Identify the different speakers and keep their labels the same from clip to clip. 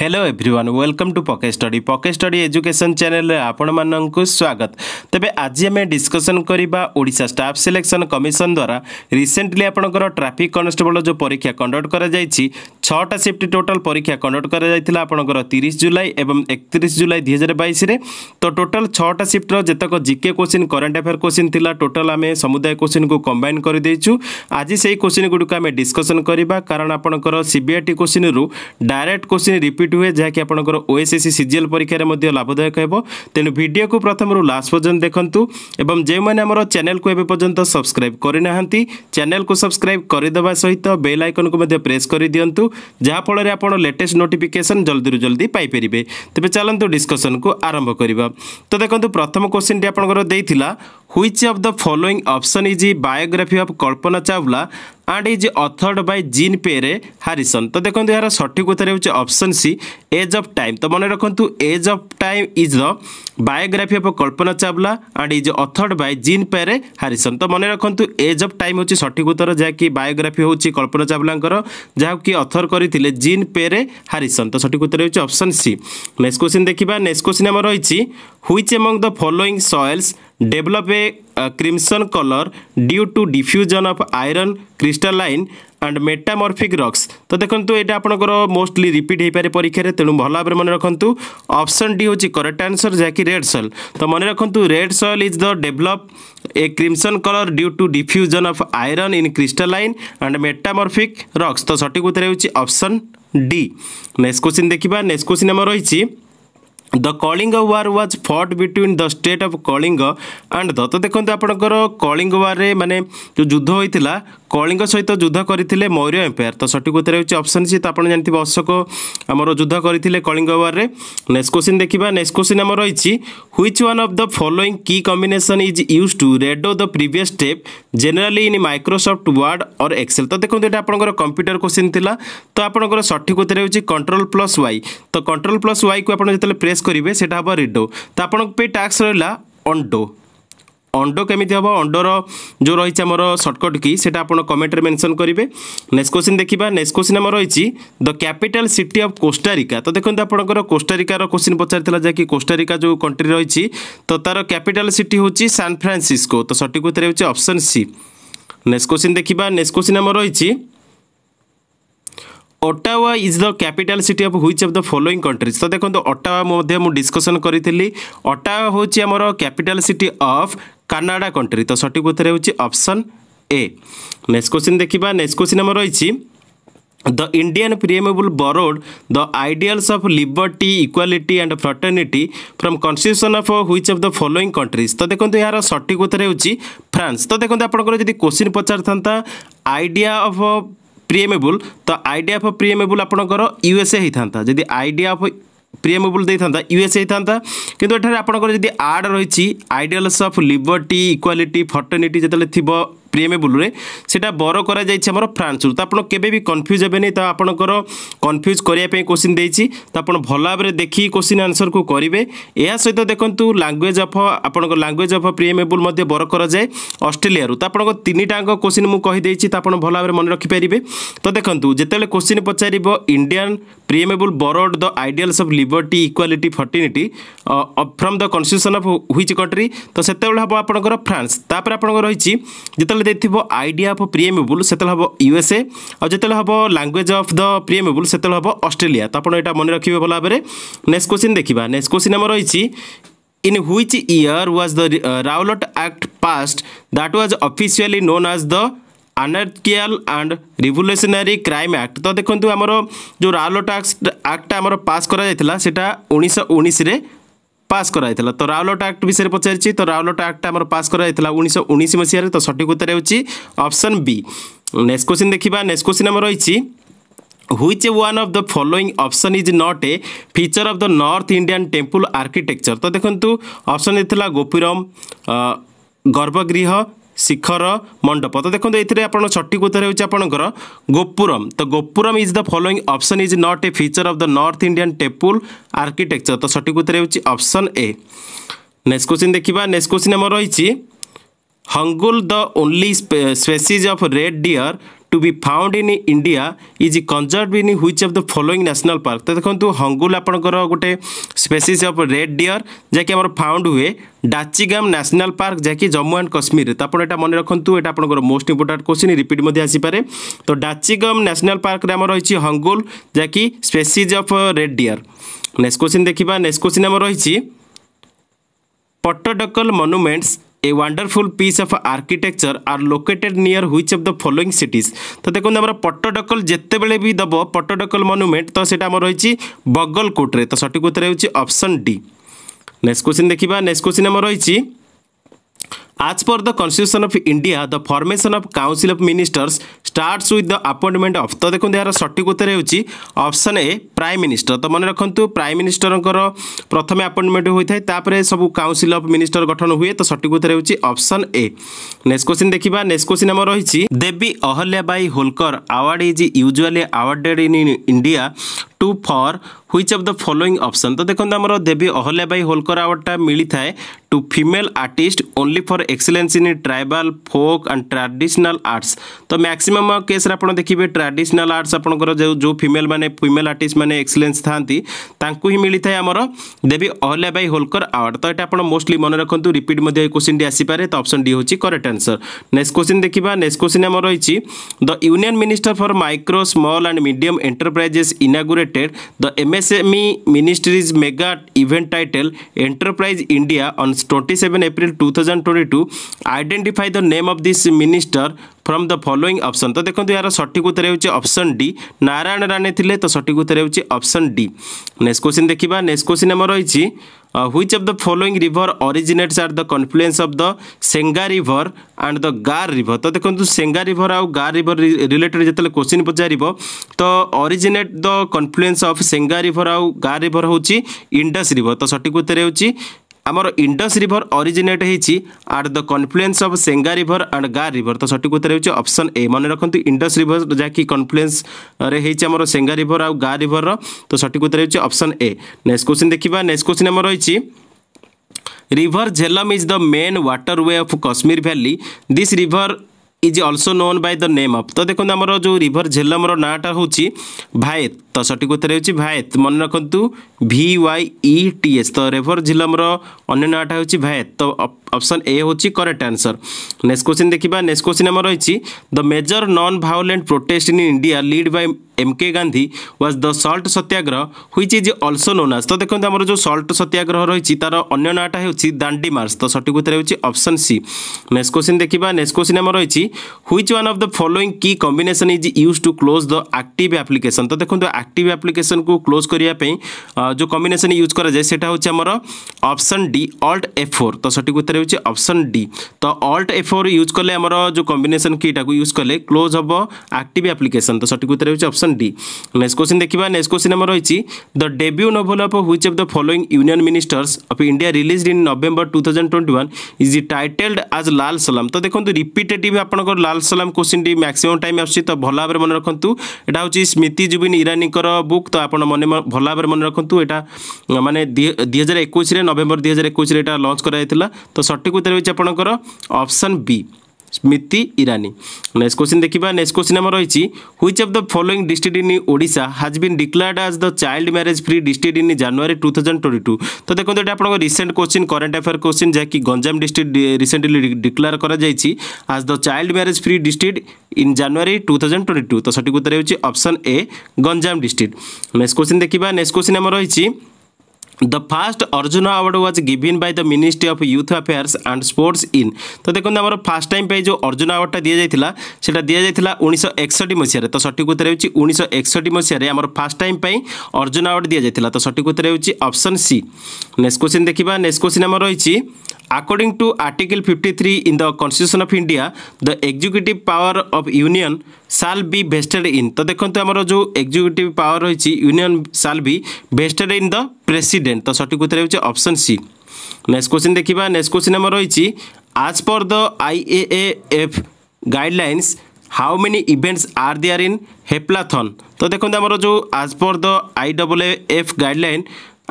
Speaker 1: Hello everyone welcome to पके study पके study education channel मानक स्वागत तेज आज आम डिस्कसन करवा स्टाफ सिलेक्शन कमिशन द्वारा रिसेंटली आपंकर ट्राफिक कनस्टेबल जो परीक्षा कंडक्ट कर छटा सिफ्ट टोटाल परीक्षा कंडक्ट कर आपंकर तीस जुलाई और एकतीस जुलाई दुई हजार बैस तो टोटाल छटा सीफ्टर जितक GK question current affair question थी टोटाल आम समुदाय क्वेश्चन को कम्बाइन करदेचु आज से ही क्वेश्चन गुड़िक आम डिस्कसन करवा कारण आपंकर सीबीआईटी क्वेश्चन रु डायरेक्ट क्वेश्चन रिपीट ସବମିଟ୍ ହୁଏ ଯାହାକି ଆପଣଙ୍କର ଓଏସ୍ଏସ୍ସି ସିଜିଏଲ୍ ପରୀକ୍ଷାରେ ମଧ୍ୟ ଲାଭଦାୟକ ହେବ ତେଣୁ ଭିଡ଼ିଓକୁ ପ୍ରଥମରୁ ଲାଷ୍ଟ ପର୍ଯ୍ୟନ୍ତ ଦେଖନ୍ତୁ ଏବଂ ଯେଉଁମାନେ ଆମର ଚ୍ୟାନେଲକୁ ଏବେ ପର୍ଯ୍ୟନ୍ତ ସବସ୍କ୍ରାଇବ୍ କରିନାହାନ୍ତି ଚ୍ୟାନେଲକୁ ସବସ୍କ୍ରାଇବ୍ କରିଦେବା ସହିତ ବେଲ୍ ଆଇକନ୍କୁ ମଧ୍ୟ ପ୍ରେସ୍ କରିଦିଅନ୍ତୁ ଯାହାଫଳରେ ଆପଣ ଲେଟେଷ୍ଟ ନୋଟିଫିକେସନ୍ ଜଲ୍ଦିରୁ ଜଲ୍ଦି ପାଇପାରିବେ ତେବେ ଚାଲନ୍ତୁ ଡିସ୍କସନ୍କୁ ଆରମ୍ଭ କରିବା ତ ଦେଖନ୍ତୁ ପ୍ରଥମ କୋଶ୍ଚିନ୍ଟି ଆପଣଙ୍କର ଦେଇଥିଲା which of the following option is biography of Kalpana Chawla and is authored by Jean Pere Harrison তো দেখুন এর সঠিক উত্তর হচ্ছে option C edge of time তো মনে রাখন্তু edge of time is the biography of Kalpana Chawla and is authored by Jean Pere Harrison তো মনে রাখন্তু এজ অফ টাইম হচ্ছে সঠিক উত্তর যা কি বায়োগ্রাফি হচ্ছে কল্পনা চাওলাঙ্কর যা কি অথর করিলে জিন পেরে হারিসন তো সঠিক উত্তর হচ্ছে অপশন সি নেক্সট কোশ্চিন দেখিবা নেক্সট কোশ্চিন আমার রয়েছে which among the following soils develop a, a crimson color due to diffusion of iron crystalline and metamorphic rocks ତ ଦେଖନ୍ତୁ ଏଇଟା ଆପଣଙ୍କର ମୋଷ୍ଟଲି ରିପିଟ୍ ହୋଇପାରେ ପରୀକ୍ଷାରେ ତେଣୁ ଭଲ ଭାବରେ ମନେ ରଖନ୍ତୁ ଅପସନ୍ ଡି ହେଉଛି କରେକ୍ଟ ଆନ୍ସର୍ ଯାହାକି ରେଡ୍ ସଏଲ୍ ତ ମନେ ରଖନ୍ତୁ red soil is the develop a crimson colour due to diffusion of iron in crystalline and metamorphic rocks ତ ସଠିକ୍ ଉତ୍ତର ହେଉଛି ଅପସନ୍ ଡି ନେକ୍ସଟ କୋଶ୍ଚିନ୍ ଦେଖିବା ନେକ୍ସଟ କୋଶ୍ଚିନ୍ ଆମର ରହିଛି the Kalinga war was fought between the state of Kalinga and the ତ ଦେଖନ୍ତୁ ଆପଣଙ୍କର କଳିଙ୍ଗ ୱାର୍ରେ ମାନେ ଯେଉଁ ଯୁଦ୍ଧ ହୋଇଥିଲା কলিঙ্গ সহিত যুদ্ধ করে মৌর্য এম্পায়ার তো সঠিক উত্তর হচ্ছে অপশন সি তো আপনার জানি অশোক আমার যুদ্ধ করে কলিঙ্গ ওয়ারে নেক্সট কোশ্চিন দেখা নেক্সট কোশ্চিন আমার রয়েছে which one of the following key combination is use to redo the previous step generally in Microsoft Word or Excel তো দেখুন এটা আপনার কম্পুটর কোশ্চিন লা তো আপনার সঠিক উত্তর হচ্ছে কন্ট্রোল প্লস ওয়াই তো কন্ট্রোল প্লস ওয়াই কু আপনার যেতে প্রেস করবে সেটা হব রিডো তো আপনার টাস্ক রহলা অন্ডো অন্ড কেমিতি হব অন্ডর যে রয়েছে আমার সর্টকট কি সেটা আপনার কমেন্টে মেনশন করবে নেক্সট কোশ্চিন দেখা নেক্সট কোশ্চিন আমার রয়েছে the capital city of Costa Rica তো দেখুন আপনার কোষ্টারিকার কোশ্চিন পচারি যা কি কোষ্টারিকা যে কন্ট্রি রয়েছে তো তার ক্যাপিটাল সিটি হচ্ছে সান ফ্রান্সিসকো তো সঠিক উত্তর হচ্ছে অপশন সি নেক্সট কোশ্চিন দেখা নেক্সট কোশ্চিন আমার রয়েছে Ottawa is the capital city of which of the following countries তো দেখুন অটাওয়া মধ্যে মু ডিসকসন করি অটাওয়া হচ্ছে আমার capital city of Canada country তো সঠিক উত্তর হচ্ছে অপশন এ নেক্সট কোশ্চিন দেখা নেক্সট কোশ্চিন আমার রয়েছে the Indian preamble borrowed the ideals of liberty equality and fraternity from constitution of which of the following countries তো দেখুন এর সঠিক উত্তর হচ্ছে ফ্রান্স তো দেখুন আপনার যদি কোশ্চিন পচার থাকে আইডিয়া অফ প্রিএমেবল তো আইডিয়া অফ প্রিএমেবল আপনার ইউএসএ হয়ে থাকে যদি আইডিয়া অফ ପ୍ରିଏମେବୁଲ୍ ଦେଇଥାନ୍ତା ୟୁଏସ୍ ହେଇଥାନ୍ତା କିନ୍ତୁ ଏଠାରେ ଆପଣଙ୍କର ଯଦି ଆଡ୍ ରହିଛି ideals of liberty equality fraternity ଯେତେବେଳେ ଥିବ ପ୍ରିଏମେବୁଲ୍ରେ ସେଇଟା ବର କରାଯାଇଛି ଆମର ଫ୍ରାନ୍ସରୁ ତ ଆପଣ କେବେ ବି କନଫ୍ୟୁଜ୍ ହେବେନି ତ ଆପଣଙ୍କର କନଫ୍ୟୁଜ୍ କରିବା ପାଇଁ କୋଶ୍ଚିନ୍ ଦେଇଛି ତ ଆପଣ ଭଲ ଭାବରେ ଦେଖି କୋଶ୍ଚିନ୍ ଆନ୍ସର୍କୁ କରିବେ ଏହା ସହିତ ଦେଖନ୍ତୁ ଲାଙ୍ଗୁଏଜ୍ ଅଫ୍ ଆପଣଙ୍କ ଲାଙ୍ଗୁଏଜ୍ ଅଫ୍ ପ୍ରିଏମେବୁଲ୍ ମଧ୍ୟ ବର କରାଯାଏ ଅଷ୍ଟ୍ରେଲିଆରୁ ତ ଆପଣଙ୍କ ତିନିଟାଙ୍କ କୋଶ୍ଚିନ୍ ମୁଁ କହିଦେଇଛି ତ ଆପଣ ଭଲ ଭାବରେ ମନେ ରଖିପାରିବେ ତ ଦେଖନ୍ତୁ ଯେତେବେଳେ କୋଶ୍ଚିନ୍ ପଚାରିବ Indian preamble borrowed the ideals of liberty equality fraternity from the constitution of which country ତ ସେତେବେଳେ ହେବ ଆପଣଙ୍କର ଫ୍ରାନ୍ସ ତାପରେ ଆପଣଙ୍କର ରହିଛି ଯେତେବେଳେ ଦେଇଥିବ ଆଇଡ଼ିଆ ଅଫ୍ ପ୍ରିଏମେବୁଲ୍ ସେତେବେଳେ ହେବ ୟୁଏସ୍ଏ ଆଉ ଯେତେବେଳେ ହେବ ଲାଙ୍ଗୁଏଜ୍ ଅଫ୍ ଦ ପ୍ରିଏମେବୁଲ୍ ସେତେବେଳେ ହେବ ଅଷ୍ଟ୍ରେଲିଆ ତ ଆପଣ ଏଇଟା ମନେ ରଖିବେ ଭଲ ଭାବରେ ନେକ୍ସଟ କୋଶ୍ଚିନ୍ ଦେଖିବା ନେକ୍ସଟ କୋଶ୍ଚିନ୍ ଆମର ରହିଛି in which year was the uh, Rowlatt Act passed that was officially known as the anarchical and revolutionary crime act তো দেখুন আমার যে রাওলট আক্ট আক্টটা আমার পাস করা যাই সেটা উনিশশো উনিশে ପାସ୍ କରାଯାଇଥିଲା ତ ରାଉଲଟ ଆକ୍ଟ ବିଷୟରେ ପଚାରିଛି ତ ରାଉଲଟ ଆକ୍ଟ ଆମର ପାସ୍ କରାଯାଇଥିଲା ଉଣେଇଶହ ଉଣେଇଶ ମସିହାରେ ତ ସଠିକ୍ ଉତ୍ତର ହେଉଛି ଅପସନ୍ ବି ନେକ୍ସଟ କୋଶ୍ଚିନ୍ ଦେଖିବା ନେକ୍ସଟ କୋଶ୍ଚିନ୍ ଆମର ରହିଛି which one of the following option is not a feature of the north Indian temple architecture তো দেখুন অপশন দিয়েছিল গোপীরম গর্ভগৃহ ଶିଖର ମଣ୍ଡପ ତ ଦେଖନ୍ତୁ ଏଥିରେ ଆପଣ ଛଟି ଉତ୍ତର ହେଉଛି ଆପଣଙ୍କର ଗୋପୁରମ୍ ତ gopuram is the following option is not a feature of the north Indian temple architecture ତ ସଠିକ ଉତ୍ତର ହେଉଛି ଅପସନ୍ ଏ ନେକ୍ସଟ କୋଶ୍ଚିନ୍ ଦେଖିବା ନେକ୍ସଟ କୋଶ୍ଚିନ୍ ଆମର ରହିଛି hangul the only species of red deer to be found in India is conserved in which of the following national park তো দেখন্তু হঙ্গুল আপনকৰ গটে স্পেসিস অফ রেড ডিয়ার যাকি আমাৰ ফাউন্ড হুৱে Dachigam national park যাকি জম্মু অ্যান্ড কাশ্মীর তো আপনার এটা মনে রাখতু এটা আপনার মোস্ট ইম্পর্টাট কোশ্চিন রিপিট মধ্যে আসিপারে তো ডাচিগাম ন্যাশনাল পার্করে আমার রয়েছে হঙ্গুল যাকি species of red deer next question দেখিবা নেক্সট কোশ্চিন আমার রয়েছে Pattadakal monuments A wonderful piece of architecture are located near which of the following cities? তো দেখুন আমার পট্টডকল যেতবে বি দেব পট্টডকল মনুমেন্ট তো সেটা আমার রয়েছে বগলকোটরে তো সঠিক উত্তর হচ্ছে অপশন ডি নেক্সট কোশ্চিন দেখিবা নেক্সট কোশ্চিন আমার রয়েছে As per the Constitution of India, the formation of Council of Ministers starts with the appointment of ତ ଦେଖନ୍ତୁ ଏହାର ସଠିକ ଉତ୍ତର ହେଉଛି ଅପସନ୍ ଏ ପ୍ରାଇମ୍ ମିନିଷ୍ଟର ତ ମନେ ରଖନ୍ତୁ ପ୍ରାଇମ୍ ମିନିଷ୍ଟରଙ୍କର ପ୍ରଥମେ ଆପଏଣ୍ଟମେଣ୍ଟ ହୋଇଥାଏ ତାପରେ ସବୁ କାଉନସିଲ୍ ଅଫ୍ ମିନିଷ୍ଟର ଗଠନ ହୁଏ ତ ସଠିକ ଉତ୍ତର ହେଉଛି ଅପସନ୍ ଏ ନେକ୍ସଟ କ୍ୱେଶ୍ଚିନ୍ ଦେଖିବା ନେକ୍ସଟ କ୍ୱେଶ୍ଚିନ୍ ଆମର ରହିଛି Devi Ahilya Bai Holkar award is usually awarded in India to for which of the following option ତ ଦେଖନ୍ତୁ ଆମର ଦେବୀ ଅହଲ୍ୟାବାଇ ହୋଲକର ଆୱାର୍ଡ଼ଟା ମିଳିଥାଏ to female artist only for excellence in tribal folk and traditional arts ତ maximum କେସ୍ରେ ଆପଣ ଦେଖିବେ ଟ୍ରାଡିସନାଲ୍ ଆର୍ଟସ୍ ଆପଣଙ୍କର ଯେଉଁ ଯେଉଁ ଫିମେଲ୍ ମାନେ ଫିମେଲ୍ ଆର୍ଟିଷ୍ଟ ମାନେ ଏକ୍ସଲେନ୍ସ ଥାନ୍ତି ତାଙ୍କୁ ହିଁ ମିଳିଥାଏ ଆମର ଦେବୀ ଅହଲ୍ୟାବାଇ ହୋଲକର ଆୱାର୍ଡ଼ ତ ଏଇଟା ଆପଣ ମୋଷ୍ଟଲି ମନେ ରଖନ୍ତୁ ରିପିଟ୍ ମଧ୍ୟ ଏ କୋଶ୍ଚିନ୍ଟି ଆସିପାରେ ତ ଅପସନ୍ ଡି ହେଉଛି କରେକ୍ଟ ଆନ୍ସର୍ ନେକ୍ସଟ କୋଶ୍ଚିନ୍ ଦେଖିବା ନେକ୍ସଟ କୋଶ୍ଚିନ୍ ଆମର ରହିଛି the union minister for micro small and medium enterprises inaugurated the M MSME Ministries mega event title Enterprise India on 27 April 2022 identify the name of this minister from the following option तो देखो यार सठिक उत्तर होती option D Narayan Rane थे तो सठिक उत्तर होती ऑप्शन डी नेक्स्ट क्वेश्चन देखा नेक्स्ट क्वेश्चन आम रही Uh, which of the following river originates at the confluence of the Senga river and the Gar river? तो देखो Senga river और Gar river related जितने question पचार तो originate the confluence of Senga river और Gar river होची Indus river तो सटीक उत्तर होची আমার ইন্ডস রিভর অরিজিনেট হয়েছি at the confluence of Senge river and Gar river তো সঠিক উত্তর হচ্ছে অপশন এ মনে রাখতু ইন্ডস রিভর যা কি কনফ্লুয়েন্সরে হয়েছে আমার সেঙ্গা রিভর আর গা রিভর তো সঠিক উত্তর হচ্ছে অপশন এ নেক্সট কোশ্চিন দেখা নেক্সট কোশ্চিন আমার রয়েছে river jhelum is the main waterway of kashmir valley this river is also known by the name of তো দেখুন আমার যে রিভর ঝেলমর নাঁটা হচ্ছে ভায়েত তো সঠিক উত্তর হচ্ছে ভায়েত মনে রাখতু V Y E T S তো রিভর ঝিলমর অন্য নাঁটা হচ্ছে ভায়েত তো ऑप्शन ए हूँ करेक्ट आंसर नेक्स्ट क्वेश्चन देखा नेक्स्ट क्वेश्चन आम रही the major non violent protest in India lead by M K Gandhi was the salt Satyagraha which is also known as तो देखो आम जो सल्ट सत्याग्रह रही तार अन्य नाटा हो दांडी मार्स तो सठिक उत्तर होप्शन सी नेक्स्ट क्वेश्चन देखा नेक्स्ट क्वेश्चन आम रही which one of the following key combination is use to close the active application तो देखो आक्ट आप्लिकेसन को क्लोज करने जो कम्बेसन यूज कराए से हूँ आमर option D alt A four तो सठिक उत्तर आंसर अप्सन डी तो अल्ट एफ फोर यूज कले जो कम्बेसन किटा को यूज कले क्लोज हम आक्ट आप्लिकेसन तो सठिक उत्तर होगी अप्सन डी नेक्स्ट क्वेश्चन देखा नेक्स्ट क्वेश्चन आम रही the debut novel of which of the following union ministers of India release in November two thousand twenty one is titled as Lal Salaam तो देखो रिपीटेटिव आप लाल सलाम क्वेश्चन टी मैक्सीम टाइम आस भल भाव मन रखु यहाँ हूँ स्मृति जुबिन ईरानी बुक तो आप मन भल भाव मन रखुदा मानने दुई हजार एक नवेम्बर दुई हजार एक लंच कर तो সঠিক উত্তর হচ্ছে আপনার option B Smriti Irani next question দেখা নেক্সট কোশ্চিন আমার রয়েছে which of the following district in Odisha has been declared as the child marriage free district in January two thousand twenty two তো দেখুন এটা আপনার recent question current affair question যা কি Ganjam district recently declare করা যাইছি as the child marriage free district in January two thousand twenty two তো সঠিক উত্তর হচ্ছে option A Ganjam district next question দেখা নেক্সট কোশ্চিন আমার রয়েছে the first Arjuna award was given by the ministry of youth affairs and sports in तो देख्नु आम फर्स्ट टाइम पनि जो अर्जुन अवार्ड दिया दिइटा दिइलाइला उनी सौ एकी तो त उत्तर हुन्छ उनी सौ एकसी मसहे फर्स्ट टाइम पनि अर्जुन अवार्ड दिया दिइला त सठिक कति हुन्छ अप्सन सि नेक्स क्वेसन देख्ने नेक्स क्वेसन अब रहेछ According to Article 53 in the Constitution of India, the executive power of union shall be vested in. तो देखते आमर जो executive power रही union shall be vested in the president. तो सठिक उत्तर option C. Next question question देखा next question आम रही as per the IAAF guidelines how many events are there in heptathon তো দেখুন আমার যে as per the IAAF guideline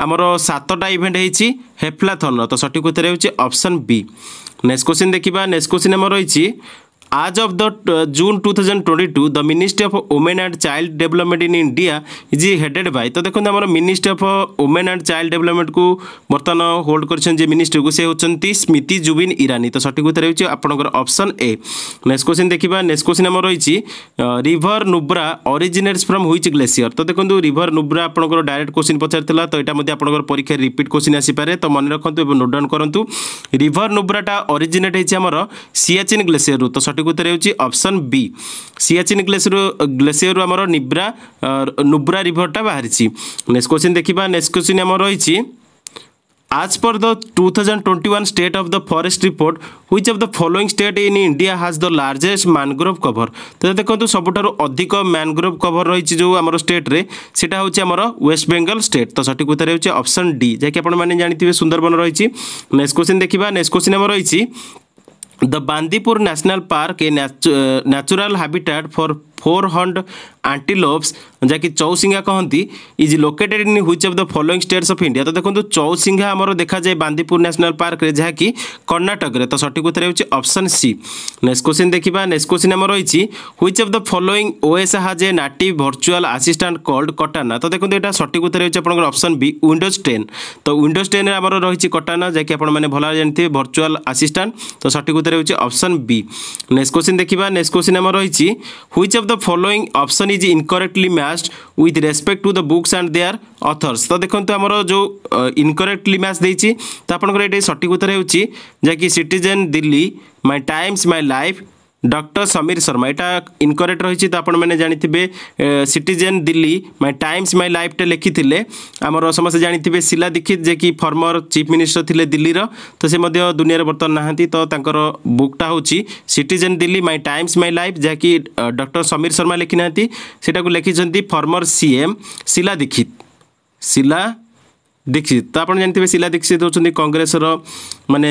Speaker 1: ଆମର ସାତଟା ଇଭେଣ୍ଟ ହେଇଛି ହେପ୍ଲାଥନ୍ର ତ ସଠିକ୍ ଉତ୍ତର ହେଉଛି ଅପସନ୍ ବି ନେକ୍ସଟ କୋଶ୍ଚିନ୍ ଦେଖିବା ନେକ୍ସଟ କୋଶ୍ଚିନ୍ ଆମର ରହିଛି As of the uh, June 2022, the Ministry of Women and Child Development in India is headed by তো দেখুন আমার ministry of women and child ডেভেলপমেন্টকু বর্তমান হোল্ড করছেন যে মিনিষ্ট্রিକୁ ସେ ହେଉଛନ୍ତି ସ୍ମିତି ଜୁବିନ ଇରାନୀ ତ ସଠିକ୍ ଉତ୍ତର ହେଉଛି ଆପଣଙ୍କର ଅପସନ୍ ଏ ନେକ୍ସଟ କ୍ୱେଶ୍ଚିନ୍ ଦେଖିବା ନେକ୍ସଟ କ୍ୱେଶ୍ଚିନ୍ ଆମର ରହିଛି river Nubra originates from which glacier ତ ଦେଖନ୍ତୁ ରିଭର ନୁବ୍ରା ଆପଣଙ୍କର ଡାଇରେକ୍ଟ କ୍ୱେଶ୍ଚିନ୍ ପଚାରିଥିଲା ତ ଏଇଟା ମଧ୍ୟ ଆପଣଙ୍କର ପରୀକ୍ଷାରେ ରିପିଟ୍ କ୍ୱେଶ୍ଚିନ୍ ଆସିପାରେ ତ ମନେ ରଖନ୍ତୁ ଏବଂ ନୋଟ୍ ଡାଉନ୍ କରନ୍ତୁ ରିଭର ନୁବ୍ରାଟା ଅରିଜିନେଟ୍ ହେଇଛି ଆମର ସିଆଚିନ୍ ଗ୍ଲେସିୟରରୁ ତ সঠিক উত্তর হচ্ছে option B Siachen glacier glacier আমার নিব্রা নুব্রা রিভরটা বাহারিছি নেক্সট কোশ্চিন দেখিবা নেক্সট কোশ্চিন আমার রয়েছে As per the 2021 state of the forest report, which of the following state in India has the largest mangrove cover? তো দেখুন সবুঠার অধিক ম্যানগ্রোভ কভর রয়েছে যে আমার স্টেট্রে সেটা হচ্ছে আমার ওয়েস্ট বেঙ্গল স্টেট তো সঠিক উত্তর হচ্ছে অপশন ডি যাকে আপনার জাঁথিবে সুন্দরবন রয়েছে নেক্সট কোশ্চিন দেখা নেক্সট কোশ্চিন আমার রয়েছে The Bandipur National Park, a natu natural habitat for four horned antelopes ଯାହାକି ଚୌସିଙ୍ଗା କହନ୍ତି is located in which of the following states of India ତ ଦେଖନ୍ତୁ ଚୌସିଙ୍ଗା ଆମର ଦେଖାଯାଏ ବାନ୍ଦିପୁର ନ୍ୟାସନାଲ୍ ପାର୍କରେ ଯାହାକି କର୍ଣ୍ଣାଟକରେ ତ ସଠିକ୍ ଉତ୍ତର ହେଉଛି ଅପସନ୍ ସି ନେକ୍ସଟ କୋଶ୍ଚିନ୍ ଦେଖିବା ନେକ୍ସଟ କୋଶ୍ଚିନ୍ ଆମର ରହିଛି which of the following OS has a native virtual assistant called Cortana ତ ଦେଖନ୍ତୁ ଏଇଟା ସଠିକ୍ ଉତ୍ତର ହେଉଛି ଆପଣଙ୍କର ଅପସନ୍ ବି ୱିଣ୍ଡୋଜ୍ ଟେନ୍ ତ ୱିଣ୍ଡୋଜ୍ ଟେନ୍ରେ ଆମର ରହିଛି କଟାନା ଯାହାକି ଆପଣମାନେ ଭଲ ଜାଣିଥିବେ ଭର୍ଚୁଆଲ୍ ଆସିଷ୍ଟାଣ୍ଟ ତ ସଠିକ୍ ଉତ୍ତର ହେଉଛି ଅପସନ୍ ବି ନେକ୍ସଟ କୋଶ୍ଚିନ୍ ଦେଖିବା ନେକ୍ସଟ କୋଶ୍ଚିନ୍ ଆମର ରହିଛି which of of the following option is incorrectly matched with respect to the books and their authors তো দেখন্তু আমার যে incorrectly match দেইছি তো আপনাদের এটা সঠিক উত্তর হেউচি যা কি citizen Delhi my times my life doctor Sameer Sharma এটা ইনকরেক্ট রয়েছে তো আপনার জাঁথিবে সিটিজেন দিল্লি মানে টাইমস মাই লাইফটা লিখিলে আমার সমস্তে জাঁথিবে শিলা দীক্ষিত যে কি ফর্মর চিফ মিনিষ্টর লে দিল্লির তো সে দুনিয়ার বর্তমান না তো তাঁর বুকটা হচ্ছে citizen Delhi my times my life যা কি ডক্টর সমীর শর্মা লিখি না সেটা লিখিছেন ফর্মর সিএম শিলা দীক্ষিত শিলা ଦୀକ୍ଷିତ ତ ଆପଣ ଜାଣିଥିବେ ଶିଲା ଦୀକ୍ଷିତ ହେଉଛନ୍ତି କଂଗ୍ରେସର ମାନେ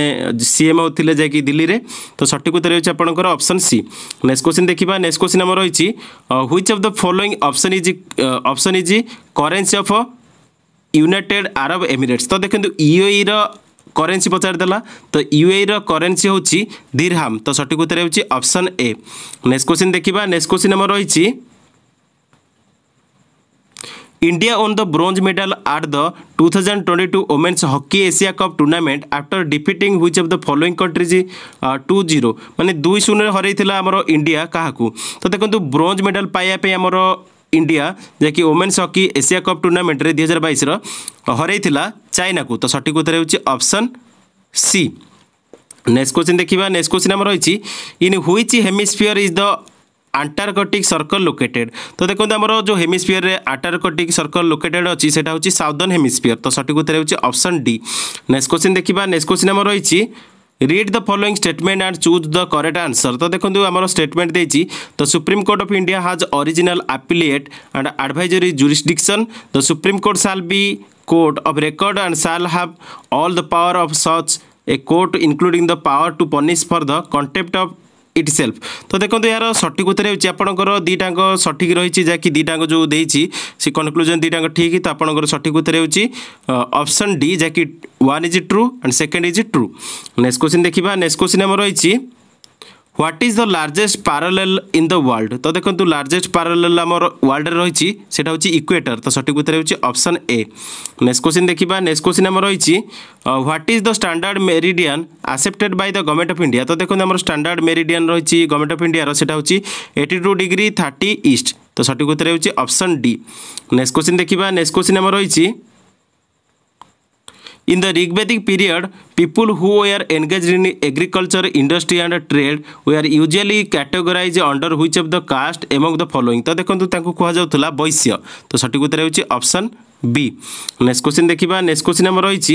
Speaker 1: ସିଏମ୍ଓ ଥିଲେ ଯାଇକି ଦିଲ୍ଲୀରେ ତ ସଠିକ୍ ଉତ୍ତର ହେଉଛି ଆପଣଙ୍କର ଅପସନ୍ ସି ନେକ୍ସଟ କୋଶ୍ଚିନ୍ ଦେଖିବା ନେକ୍ସଟ କୋଶ୍ଚିନ୍ ଆମର ରହିଛି which of the following option is option is currency of United Arab Emirates ତ ଦେଖନ୍ତୁ ୟୁଏଇର କରେନ୍ସି ପଚାରିଦେଲା ତ ୟୁଏଇର କରେନ୍ସି ହେଉଛି ଦିରହାମ୍ ତ ସଠିକ୍ ଉତ୍ତର ହେଉଛି ଅପସନ୍ ଏ ନେକ୍ସଟ କୋଶ୍ଚିନ୍ ଦେଖିବା ନେକ୍ସଟ କୋଶ୍ଚିନ୍ ଆମର ରହିଛି India won the bronze medal at the 2022 Women's Hockey Asia Cup tournament after defeating which of the following countries uh, 2-0 মানে 2-0 হরাইছিল আমার ইন্ডিয়া কাহাকু তো দেখন্তু ব্রোঞ্জ মেডাল পাইয়া পে আমার ইন্ডিয়া যে কি ওমেন্স হকি এশিয়া কপ টুর্নামেন্টরে দুই হাজার বাইশর হরাইছিল চাইনাকু তো সঠিক উত্তর হচ্ছে অপশন সি নেক্সট কোশ্চিন দেখিবা নেক্সট কোশ্চিন আমার রয়েছে in which hemisphere is the Antarctic circle located ତ ଦେଖନ୍ତୁ ଆମର ଯେଉଁ ହେମିସ୍ଫିୟରରେ ଆଣ୍ଟାର୍କଟିକ୍ ସର୍କଲ୍ ଲୋକେଟେଡ୍ ଅଛି ସେଇଟା ହେଉଛି ସାଉଦର୍ନ ହେମିସ୍ଫିୟର ତ ସଠିକ୍ ଉତ୍ତର ହେଉଛି ଅପସନ୍ ଡି ନେକ୍ସଟ କୋଶ୍ଚିନ୍ ଦେଖିବା ନେକ୍ସଟ କୋଶ୍ଚିନ୍ ଆମର ରହିଛି read the following statement and choose the correct answer ତ ଦେଖନ୍ତୁ ଆମର ଷ୍ଟେଟମେଣ୍ଟ ଦେଇଛି ତ Supreme Court of India has original appellate and advisory jurisdiction the Supreme Court shall be court of record and shall have all the power of such a court including the power to punish for the contempt of itself তো দেখুন এর সঠিক উত্তর হচ্ছে আপনার দুইটাঙ্ক সঠিক রয়েছে যা কি দুইটাঙ্ক যে দিয়েছি সে কনক্লুজন দুইটাঙ্ক ঠিক তো আপনার সঠিক উত্তর হচ্ছে অপশন ডি যা কি one is true and second is true next question দেখা নেক্সট কোশ্চিন আমার রয়েছে what is the largest parallel in the world তো দেখুন লার্জেস্ট প্যারালেল আমার ওয়ার্ল্ডরে রয়েছে সেটা হচ্ছে ইকুয়েটর তো সঠিক উত্তর হচ্ছে অপশন এ নেক্সট কোশ্চিন দেখবা নেক্সট কোশ্চিন আমার রয়েছে what is the standard meridian accepted by the government of India তো দেখুন আমার স্ট্যান্ডার্ড মেরিডিয়ান রয়েছে গভর্নমেন্ট অফ ইন্ডিয়ার সেটা হচ্ছে eighty two degree thirty east তো সঠিক উত্তর হচ্ছে অপশন ডি নেক্সট কোশ্চিন দেখবা নেক্সট কোশ্চিন আমার রয়েছে In the Rigvedic period, people who were engaged in agriculture, industry and trade were usually categorized under which of the caste among the following. ତ ଦେଖନ୍ତୁ ତାଙ୍କୁ କୁହାଯାଉଥିଲା ବୈଶ୍ୟ ତ ସଠିକ୍ ଉତ୍ତର ହେଉଛି ଅପସନ୍ বি নেক্সট কোশ্চিন দেখিবা নেক্সট কোশ্চিন আমার রয়েছে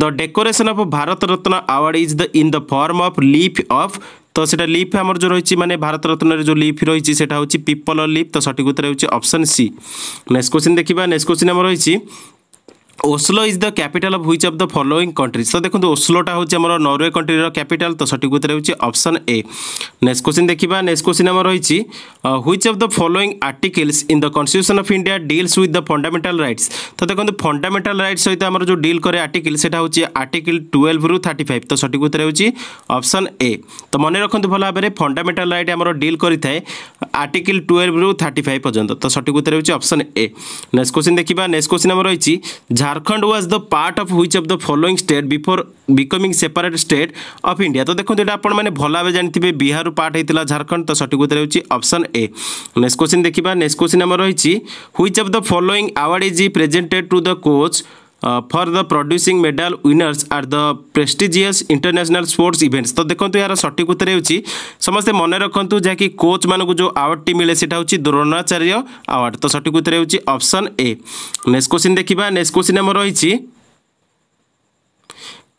Speaker 1: the decoration of Bharat Ratna award is the in the form of leaf of তো সেটা লিফ আমার যে রয়েছে মানে ভারতরত্নের যে লিফ রয়েছে সেটা হচ্ছে পিপল লিফ তো সঠিক উত্তর হচ্ছে অপশন সি নেক্সট কোশ্চিন দেখিবা নেক্সট কোশ্চিন আমার রয়েছে Oslo is the capital of which of the following country so দেখুন ওসলোটা হচ্ছে আমার নরওয়ে কন্ট্রির ক্যাপিটাল তো সঠিক উত্তর হচ্ছে অপশন এ নেক্সট কোশ্চিন দেখা নেক্সট কোশ্চিন আমার রয়েছে which of the following articles in the constitution of India deals with the fundamental rights তো দেখুন ফন্ডামেন্টাল রাইটস সহ আমার যে ডিল করে আর্টিকল সেটা হচ্ছে article twelve to thirty five তো সঠিক উত্তর হচ্ছে অপশন এ তো মনে রাখুন ভালো ভাবে ফন্ডামেন্টাল রাইট আমার ডিল করে থাকে article twelve to thirty five পর্যন্ত তো সঠিক উত্তর হচ্ছে অপশন এ নেক্সট কোশ্চিন দেখা নেক্সট কোশ্চিন আমার রয়েছে Jharkhand was the part of which of the following state before becoming separate state of India তো দেখুন এটা আপনার ভাল ভাবে জাঁথিবে বিহার পার্ট হয়েছিল ঝাড়খণ্ড তো সঠিক উত্তর হচ্ছে অপশন এ নেক্সট কোশ্চিন দেখা নেক্সট কোশ্চিন আমার রয়েছে which of the following award is presented to the coach for the producing medal winners are the prestigious international sports events तो देखो यार सठिक उत्तर हो समे मन रखु जहाँकि कोच मानक जो आवार्ड टी मिले सीटा होती द्रोणाचार्य आवार्ड तो सठिक उत्तर होप्शन ए नेक्स क्वेश्चन देखा नेक्स्ट क्वेश्चन आम रही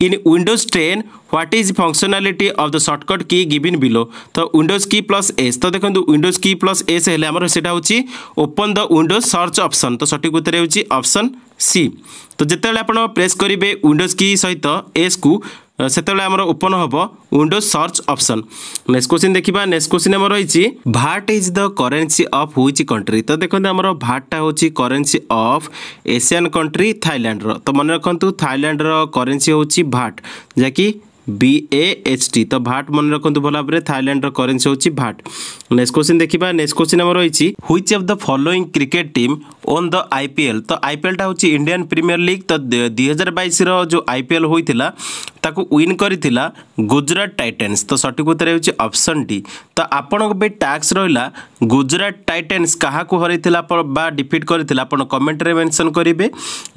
Speaker 1: in Windows ten what is functionality of the shortcut key given below तो विंडोज की प्लस एस तो देखो विंडोज की प्लस एस हेल्ला open the Windows search option तो सठिक उत्तर होप्शन ସି ତ ଯେତେବେଳେ ଆପଣ ପ୍ରେସ୍ କରିବେ ୱିଣ୍ଡୋଜ୍ କି ସହିତ ଏସ୍କୁ ସେତେବେଳେ ଆମର ଓପନ୍ ହେବ Windows search option next question ଦେଖିବା ନେକ୍ସଟ କୋଶ୍ଚିନ୍ ଆମର ରହିଛି baht is the currency of which country ତ ଦେଖନ୍ତୁ ଆମର ଭାଟ୍ଟା ହେଉଛି କରେନ୍ସି ଅଫ୍ ଏସିଆନ୍ କଣ୍ଟ୍ରି ଥାଇଲାଣ୍ଡର ତ ମନେ ରଖନ୍ତୁ ଥାଇଲାଣ୍ଡର କରେନ୍ସି ହେଉଛି ଭାଟ୍ ଯାହାକି ବି ଏ ଏଚ୍ ଟି ତ ଭାଟ୍ ମନେ ରଖନ୍ତୁ ଭଲ ଭାବରେ ଥାଇଲାଣ୍ଡର କରେନ୍ସି ହେଉଛି ଭାଟ୍ নেক্সট কোশ্চিন দেখিবা নেক্সট কোশ্চিন আমার রয়েছে which of the following cricket team won the IPL তো আইপিএলটা হচ্ছে ইন্ডিয়ান প্রিমিয়ার লিগ তো দুই হাজার বাইশর যে আইপিএল হয়েছিল তাকে উইন করে গুজরাট টাইটেন্স তো সঠিক উত্তর হচ্ছে অপশন ডি তো আপনার টাক্স রহলা গুজরাট টাইটেন্স কাহাকু হরাই বা ডিফিট করে আপনার কমেন্টরে মেনশন করবে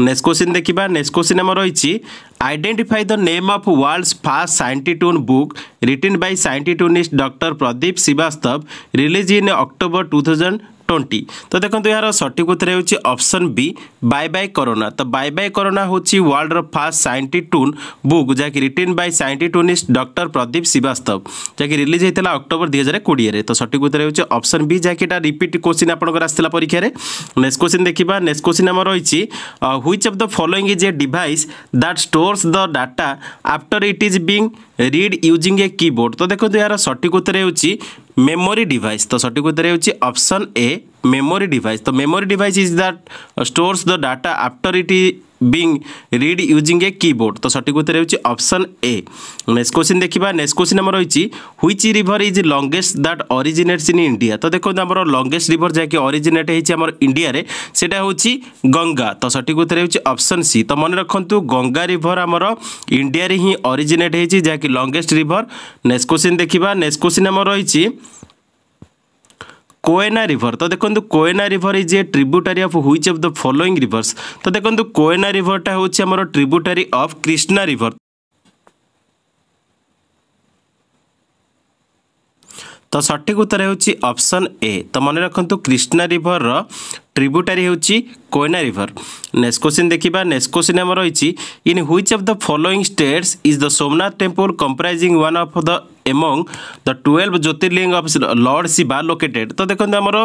Speaker 1: নেক্সট কোশ্চিন দেখিবা নেক্সট কোশ্চিন আমার রয়েছে identify the name of world's first scientoon book written by scientoonist doctor Pradeep Srivastava released in October two thousand twenty ତ ଦେଖନ୍ତୁ ଏହାର ସଠିକ୍ ଉତ୍ତର ହେଉଛି option B bye bye corona ତ ବାଏ ବାଏ କରୋନା ହେଉଛି ୱାର୍ଲଡର ଫାର୍ଷ୍ଟ ସାଇଣ୍ଟି ଟୁନ୍ ବୁକ୍ ଯାହାକି written by ସାଇଣ୍ଟି ଟୁନିଷ୍ଟ doctor Pradeep Srivastava ଯାହାକି ରିଲିଜ୍ ହୋଇଥିଲା ଅକ୍ଟୋବର ଦୁଇ ହଜାର କୋଡ଼ିଏରେ ତ ସଠିକ୍ ଉତ୍ତର ହେଉଛି ଅପସନ୍ ବି ଯାହାକି ଏଇଟା ରିପିଟ୍ କୋଶ୍ଚିନ୍ ଆପଣଙ୍କର ଆସିଥିଲା ପରୀକ୍ଷାରେ ନେକ୍ସଟ କୋଶ୍ଚିନ୍ ଦେଖିବା ନେକ୍ସଟ କୋଶ୍ଚିନ୍ ଆମର ରହିଛି which of the following is a device that stores the data after it is being read using a keyboard ତ ଦେଖନ୍ତୁ ଏହାର ସଠିକ୍ ଉତ୍ତର ହେଉଛି মেমোরি ডিভাইস তো সঠিক উত্তর হচ্ছে অপশন এ মেমোরি ডিভাইস তো memory device is that stores the data after it being read using a keyboard তো সঠিক উত্তর হচ্ছে অপশন এ নেক্সট কোশ্চিন দেখা নেক্সট কোশ্চিন আমার রয়েছে which river is longest that originates in India তো দেখুন আমার লঙ্গেস্ট রিভর যা কি অরিজিনেট হয়েছে আমার ইন্ডিয়ারে সেটা হচ্ছে গঙ্গা তো সঠিক উত্তর হচ্ছে অপশন সি তো মনে রাখতু গঙ্গা রিভর আমার ইন্ডিয়ারে হি অরিজিনেট হয়েছে যা কি লঙ্গেস্ট রিভর নেক্সট কোশ্চিন দেখা নেক্সট কোশ্চিন আমার রয়েছে কোয়েনা রিভর তো দেখুন Koyna river is a tributary of which of the following rivers তো দেখুন কোয়েনা রিভরটা হচ্ছে আমার ট্রিব্যুটারি অফ কৃষ্ণা রিভর ତ ସଠିକ୍ ଉତ୍ତର ହେଉଛି ଅପସନ୍ ଏ ତ ମନେ ରଖନ୍ତୁ କ୍ରିଷ୍ଣା ରିଭରର ট্রিবুটারি হচ্ছে কোয়না রিভর নেক্সট কোশ্চিন দেখা নেক্সট কোশ্চিন আমার রয়েছে in which of the following states is the Somnath temple comprising one of the among the twelve jyotirlinga of lord Shiva located তো দেখুন আমার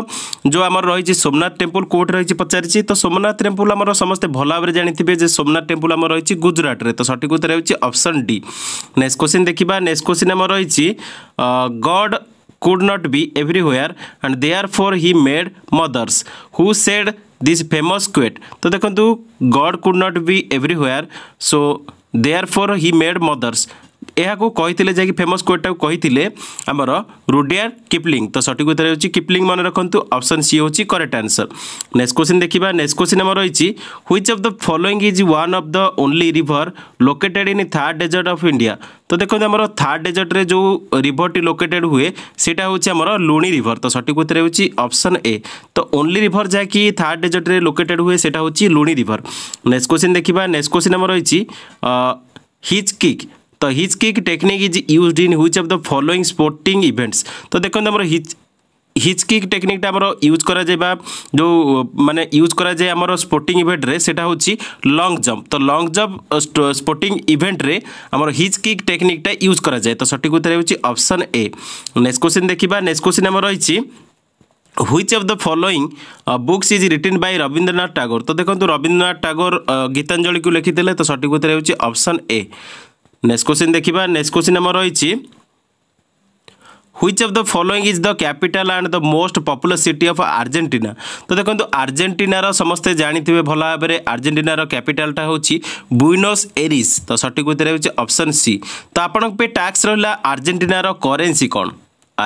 Speaker 1: যে আমার রয়েছে সোমনাথ টেম্পল কোটি রয়েছে পচারিছি তো সোমনাথ টেম্পল আমার সমস্ত ভাল ভাবে জাঁথিবে যে সোমনাথ টেম্পল আমার রয়েছে গুজরাটে তো সঠিক উত্তর হচ্ছে অপসন ডি নেক্সট কোশ্চিন দেখা নেক্সট কোশ্চিন আমার রয়েছে God could not be everywhere and therefore he made mothers who said this famous quote तो देखो god could not be everywhere so therefore he made mothers ଏହାକୁ କହିଥିଲେ ଯାଇକି famous କୋଟ୍ଟାକୁ କହିଥିଲେ ଆମର ରୁଡିଆର କିପଲିଂ ତ ସଠିକ୍ ଉତ୍ତର ହେଉଛି କିପଲିଂ ମନେ ରଖନ୍ତୁ ଅପସନ୍ ସି ହେଉଛି କରେକ୍ଟ ଆନ୍ସର ନେକ୍ସଟ କୋଶ୍ଚିନ୍ ଦେଖିବା ନେକ୍ସଟ କୋଶ୍ଚିନ୍ ଆମର ରହିଛି which of the following is one of the only river located in Thar desert of India ତ ଦେଖନ୍ତୁ ଆମର ଥାର୍ଡ ଡେଜର୍ଟରେ ଯେଉଁ ରିଭରଟି ଲୋକେଟେଡ୍ ହୁଏ ସେଇଟା ହେଉଛି ଆମର ଲୁଣି ରିଭର ତ ସଠିକ୍ ଉତ୍ତର ହେଉଛି ଅପସନ୍ ଏ ତ ଓନ୍ଲି ରିଭର ଯାହାକି ଥାର୍ଡ ଡେଜର୍ଟରେ ଲୋକେଟେଡ୍ ହୁଏ ସେଇଟା ହେଉଛି ଲୁଣି ରିଭର ନେକ୍ସଟ କୋଶ୍ଚିନ୍ ଦେଖିବା ନେକ୍ସଟ କୋଶ୍ଚିନ୍ ଆମର ରହିଛି ହିଜ୍ କିକ୍ ତ hitch kick technique is used in which of the following sporting events ତ ଦେଖନ୍ତୁ ଆମର ହିଜ୍ হিচ কিক টেকনিকটা আমার ইউজ করা যায় বা যে মানে ইউজ করা যায় আমার স্পোর্টিং ইভেন্টরে সেটা হচ্ছে লং জম্প তো লং জম্প স্পোর্টিং ইভেন্টরে আমার হিচ কিক টেকনিকটা ইউজ করা যায় তো সঠিক উত্তর হচ্ছে অপশন এ নেক্সট কোশ্চিন দেখিবা নেক্সট কোশ্চিন আমার রয়েছে which of the following uh, books is written by rabindranath tagore to dekhantu rabindranath tagore uh, gitanjali ku lekhitile to satik uttare hochi option a next question দেখিবা next question আমার রয়েছে which of the following is the capital and the most popular city of Argentina তো দেখুন আর্জেন্টিনার সমস্তে জাঁথিবে ভালো ভাবে আর্জেন্টিনার ক্যাপিটালটা হচ্ছে বুইনস এরিস তো সঠিক উত্তর হচ্ছে অপশন সি তো আপনার টাক্স রহলা আর্জেন্টিনার করেন্সি কোণ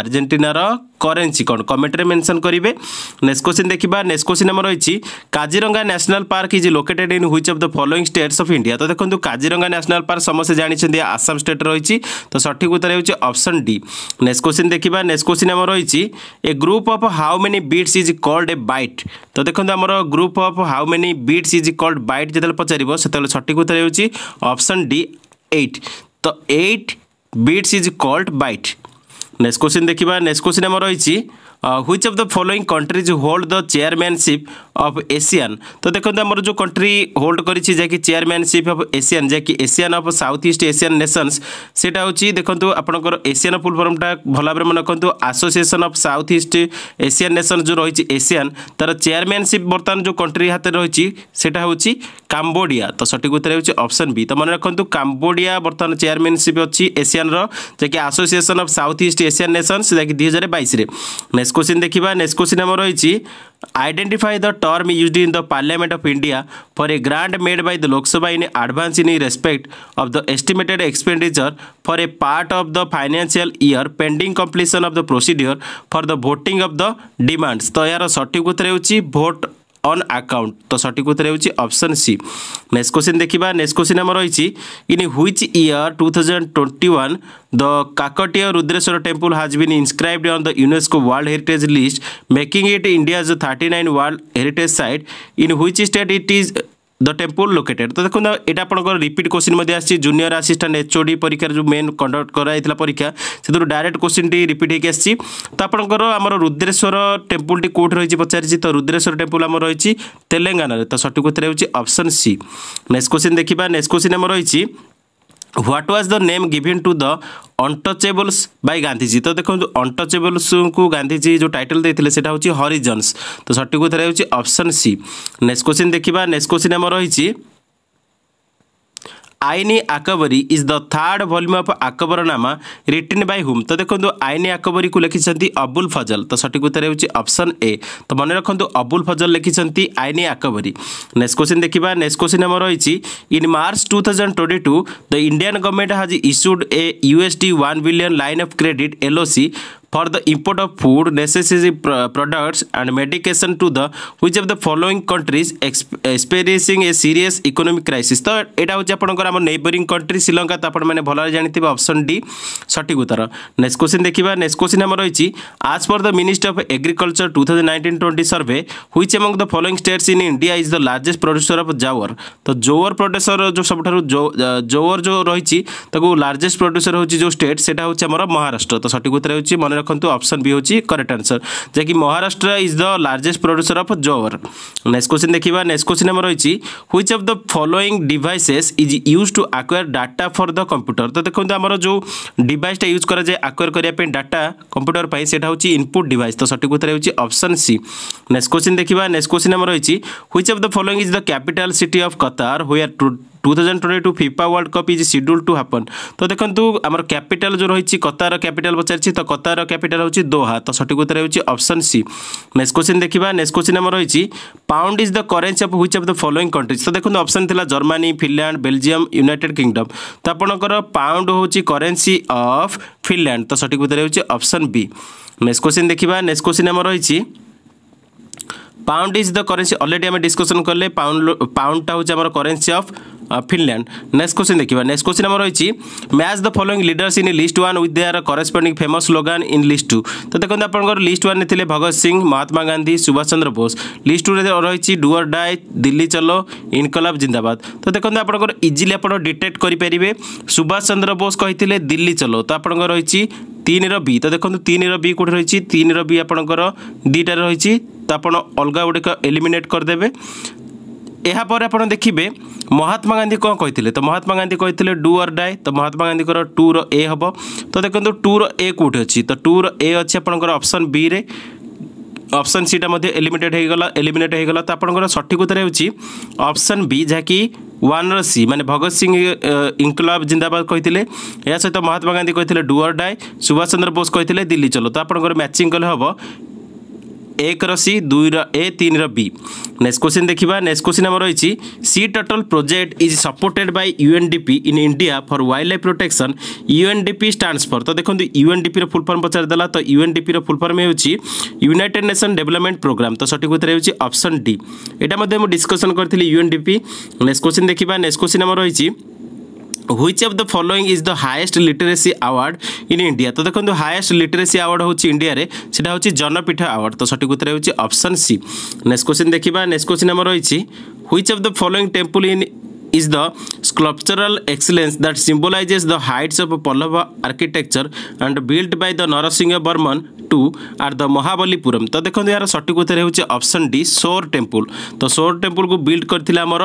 Speaker 1: আর্জেন্টিনার করেন্সি কোণ কমেন্টরে মেনশন করবে নেক্সট কোশ্চিন দেখা নেক্সট কোশ্চিন আমার রয়েছে Kaziranga national park is located in which of the following states of India তো দেখুন কাজিরঙ্গা ন্যাশনাল পার্ক সমস্তে জাঁচান আসাম স্টেট রয়েছে তো সঠিক উত্তর হচ্ছে অপশন ডি নেক্সট কোশ্চিন দেখা নেক্সট কোশ্চিন আমার রয়েছে a group of how many bits is called a byte তো দেখুন আমার group of how many bits is called byte যেত পচারিব সেতবে সঠিক উত্তর হচ্ছে অপশন ডি এইট তো eight bits is called byte next question দেখবা নেক্সট কোশ্চিন আমার রয়েছে which of the following following countries hold the chairmanship of ASEAN तो देखते आमर जो कंट्री होल्ड कर चेयरमैनशिप अफ एशियान जैकि ASEAN of south east Asian nations ସେଇଟା ହେଉଛି ଦେଖନ୍ତୁ ଆପଣଙ୍କର ଏସିଆନ୍ ଫୁଲ୍ ଫର୍ମଟା ଭଲ ଭାବରେ ମନେ ରଖନ୍ତୁ association of south east Asian nation ଯେଉଁ ରହିଛି ଏସିଆନ୍ ତା'ର ଚେୟାରମ୍ୟାନସିପ୍ ବର୍ତ୍ତମାନ ଯେଉଁ କଣ୍ଟ୍ରି ହାତରେ ରହିଛି ସେଇଟା ହେଉଛି କାମ୍ବୋଡ଼ିଆ ତ ସଠିକ୍ ଉତ୍ତର ହେଉଛି ଅପସନ୍ ବି ତ ମନେ ରଖନ୍ତୁ କାମ୍ବୋଡ଼ିଆ ବର୍ତ୍ତମାନ ଚେୟାରମ୍ୟାନସିପ୍ ଅଛି ଏସିଆନ୍ର ଯାହାକି association of south east Asian nations ଯାହାକି ଦୁଇ ହଜାର ବାଇଶରେ नेक्स्ट क्वेश्चन देखा नेक्स्ट क्वेश्चन आम रही identify the term use in the parliament of India for a grant made by the Lok Sabha in advance in respect of the estimated expenditure for a part of the financial year pending completion of the procedure for the voting of the demands तो यार सठिक उत्तर होट on account তো সঠিক উত্তর হচ্ছে option C next question দেখা next question আমার রয়েছে in which year two thousand twenty one the Kakatiya Rudreshwar temple has been inscribed on the UNESCO world heritage list making it India's thirty nine world heritage site in which state it is the temple located তো দেখুন এটা আপনার repeat question মধ্যে আসছে junior আসিষ্টান্ট এচওডি পরীক্ষার যে main conduct করা হয়েছিল পরীক্ষা সেতু ডাইরেক্ট কোশ্চিনটি রিপিট হয়ে আসছে তো আপনার আমার রুদ্রেশ্বর টেম্পলটি কোটি রয়েছে পচারিছি তো রুদ্রেশ্বর টেম্পল আমার রয়েছে তেলেঙ্গানার তো সঠিক উত্তর হচ্ছে অপশন সি নেক্সট কোশ্চিন দেখা নেক্সট কোশ্চিন আমার রয়েছে what was the name given to the untouchables by Gandhiji त देख्नु अनटचेबलस गान्धीजी जो टाइटल दिएस हरिजन्स त सठिक थोरै हुन्छ अप्सन सि नेक्स क्वेसन देखि नेक्स क्वेसन आम रह Ain i Akbari is the third volume of Akbarnama written by whom ତ ଦେଖନ୍ତୁ ଆଇନ ଆକବରୀକୁ ଲେଖିଛନ୍ତି ଅବୁଲ ଫଜଲ ତ ସଠିକ୍ ଉତ୍ତର ହେଉଛି ଅପସନ୍ ଏ ତ ମନେ ରଖନ୍ତୁ ଅବୁଲ ଫଜଲ ଲେଖିଛନ୍ତି ଆଇନ ଆକବରୀ ନେକ୍ସଟ କୋଶ୍ଚିନ୍ ଦେଖିବା ନେକ୍ସଟ କୋଶ୍ଚିନ୍ ଆମର ରହିଛି in March two thousand twenty two the Indian government has issued a USD one billion line of credit LOC for the import of food, necessary products and medication to the which of the following countries experiencing a serious economic crisis ତ ଏଇଟା ହେଉଛି ଆପଣଙ୍କର ଆମ ନେଇବରିଂ country Sri Lanka ତ ଆପଣମାନେ ଭଲରେ ଜାଣିଥିବେ option D ସଠିକ୍ ଉତ୍ତର ନେକ୍ସଟ କୋଶ୍ଚିନ୍ ଦେଖିବା ନେକ୍ସଟ କୋଶ୍ଚିନ୍ ଆମର ରହିଛି as per the ministry of agriculture two thousand nineteen twenty survey which among the following states in India is the largest producer of jowar ତ ଜୋୱର ପ୍ରଡ୍ୟୁସର ଯେଉଁ ସବୁଠାରୁ ଜୋୱର ଯେଉଁ ରହିଛି ତାକୁ ଲାର୍ଜେଷ୍ଟ ପ୍ରଡ୍ୟୁସର ହେଉଛି ଯେଉଁ ଷ୍ଟେଟ୍ ସେଇଟା ହେଉଛି ଆମର ମହାରାଷ୍ଟ୍ର ତ ସଠିକ୍ ଉତ୍ତର ହେଉଛି ମନେ ମନେ ରଖନ୍ତୁ ଅପସନ୍ ବି ହେଉଛି କରେକ୍ଟ ଆନ୍ସର ଯାହାକି Maharashtra is the largest producer of jowar next question ଦେଖିବା ନେକ୍ସଟ କ୍ୱେଶ୍ଚିନ୍ ଆମର ରହିଛି which of the following devices is use to acquire data for the computer ତ ଦେଖନ୍ତୁ ଆମର ଯେଉଁ ଡିଭାଇସଟା ୟୁଜ୍ କରାଯାଏ ଆକ୍ୱାର କରିବା ପାଇଁ ଡାଟା କମ୍ପ୍ୟୁଟର ପାଇଁ ସେଟା ହେଉଛି ଇନପୁଟ୍ ଡିଭାଇସ ତ ସଠିକ୍ ଉତ୍ତର ହେଉଛି ଅପସନ୍ ସି ନେକ୍ସଟ କ୍ୱେଶ୍ଚିନ୍ ଦେଖିବା ନେକ୍ସଟ କ୍ୱେଶ୍ଚିନ୍ ଆମର ରହିଛି which of the following is the capital city of Qatar where two thousand twenty two FIFA World Cup is scheduled to happen ତ ଦେଖନ୍ତୁ ଆମର କ୍ୟାପିଟାଲ ଯେଉଁ ରହିଛି କତାର କ୍ୟାପିଟାଲ ପଚାରିଛି ତ କତାର କ୍ୟାପିଟାଲ ହେଉଛି ଦୋହା ତ ସଠିକ ଉତ୍ତର ହେଉଛି ଅପସନ୍ ସି ନେକ୍ସଟ କ୍ୱେଶ୍ଚିନ୍ ଦେଖିବା ନେକ୍ସଟ କ୍ୱେଶ୍ଚିନ୍ ଆମର ରହିଛି pound is the currency of which of the following countries ତ ଦେଖନ୍ତୁ ଅପସନ୍ ଥିଲା Germany Finland Belgium United Kingdom ତ ଆପଣଙ୍କର ପାଉଣ୍ଡ ହେଉଛି କରେନ୍ସି ଅଫ୍ ଫିନଲ୍ୟାଣ୍ଡ ତ ସଠିକ ଉତ୍ତର ହେଉଛି ଅପସନ୍ ବି ନେକ୍ସଟ କ୍ୱେଶ୍ଚିନ୍ ଦେଖିବା ନେକ୍ସଟ କ୍ୱେଶ୍ଚିନ୍ ଆମର ରହିଛି pound is the currency already আমি ডিসকসন কলে পাউন্ড পাউন্ডটা হচ্ছে আমার currency of Finland next question দেখবা নেক্সট কোশ্চিন আমার রয়েছে match the following leaders in list one with their corresponding famous slogan in list two তো দেখুন আপনার লিস্ট ওয়ান লে ভগত সিং মহাত্মা গান্ধী সুভাষ চন্দ্র বোস লিস্ট টুরে রয়েছে ডুয়ার ডাই দিল্লি চলো ইনকলাব জিন্দাবাদ তো দেখুন আপনার ইজিলি আপনার ডিটেক্ট করে সুভাষ চন্দ্র বোস কে দিল্লি চলো তো আপনার রয়েছে তিনর বি তো দেখুন তিনর বি কোটি রয়েছে তিনর বি আপনার দুইটার রয়েছে তো আপনার অলগা গুড়ি এলিমিনেট করেদেবে এরপরে আপনার দেখবে মহাত্মা গান্ধী কম কে তো মহাত্মা গান্ধী কে ডু অর ডাই তো মহাত্মা গান্ধীকর টু র এ হব তো দেখুন টু র এ কোটি অ তো টু র এ অপশন বি রে অপসন সিটা মধ্যে এলিমিনেট হয়েগলা এলিমিনেট হয়েগলা তো আপনার সঠিক উত্তর হচ্ছে অপসন বি যা কি ওয়ানর সি মানে ভগত সিং ইনকলাব জিন্দাবাদ কে এর সহ মহাত্মা গান্ধী কে do or die Subhash Chandra Bose কে দিল্লি চলো তো আপনার ম্যাচিং কলে হব একর সি দুইর এ তিনর বি নেক্সট কোশ্চিন দেখা নেক্সট কোশ্চিন আমার রয়েছে sea turtle project is supported by UNDP in India for wildlife protection UNDP stands for তো দেখুন ইউএনডিপি ফুল ফর্ম পচারিদেলা তো ইউএনডিপি ফুল ফর্ম হচ্ছে ইউনাইটেড নেসন ডেভেলপমেন্ট প্রোগ্রাম তো সঠিক উত্তর হচ্ছে অপশন ডি এটা মধ্যে মু ডিসকসন করি ইউএনডিপি নেক্সট কোশ্চিন দেখা নেক্সট কোশ্চিন আমার রয়েছে which of the following is the highest literacy award in India তো দেখুন হায়েস্ট লিটেরেসি আওয়ার্ড হচ্ছে ইন্ডিয়ার সেটা হচ্ছে জনপীঠ আওয়ার্ড তো সঠিক উত্তর হচ্ছে অপশন সি নেক্সট কোশ্চিন দেখা নেক্সট কোশ্চিন আমার রয়েছে which of the following temple in is the sculptural excellence that symbolizes the heights of Pallava architecture and built by the Narasingha Burman two are the Mahabalipuram तो देखो यार सठिक उत्तर हो option D सोर टेम्पल तो सोर टेम्पल को बिल्ड करते आमर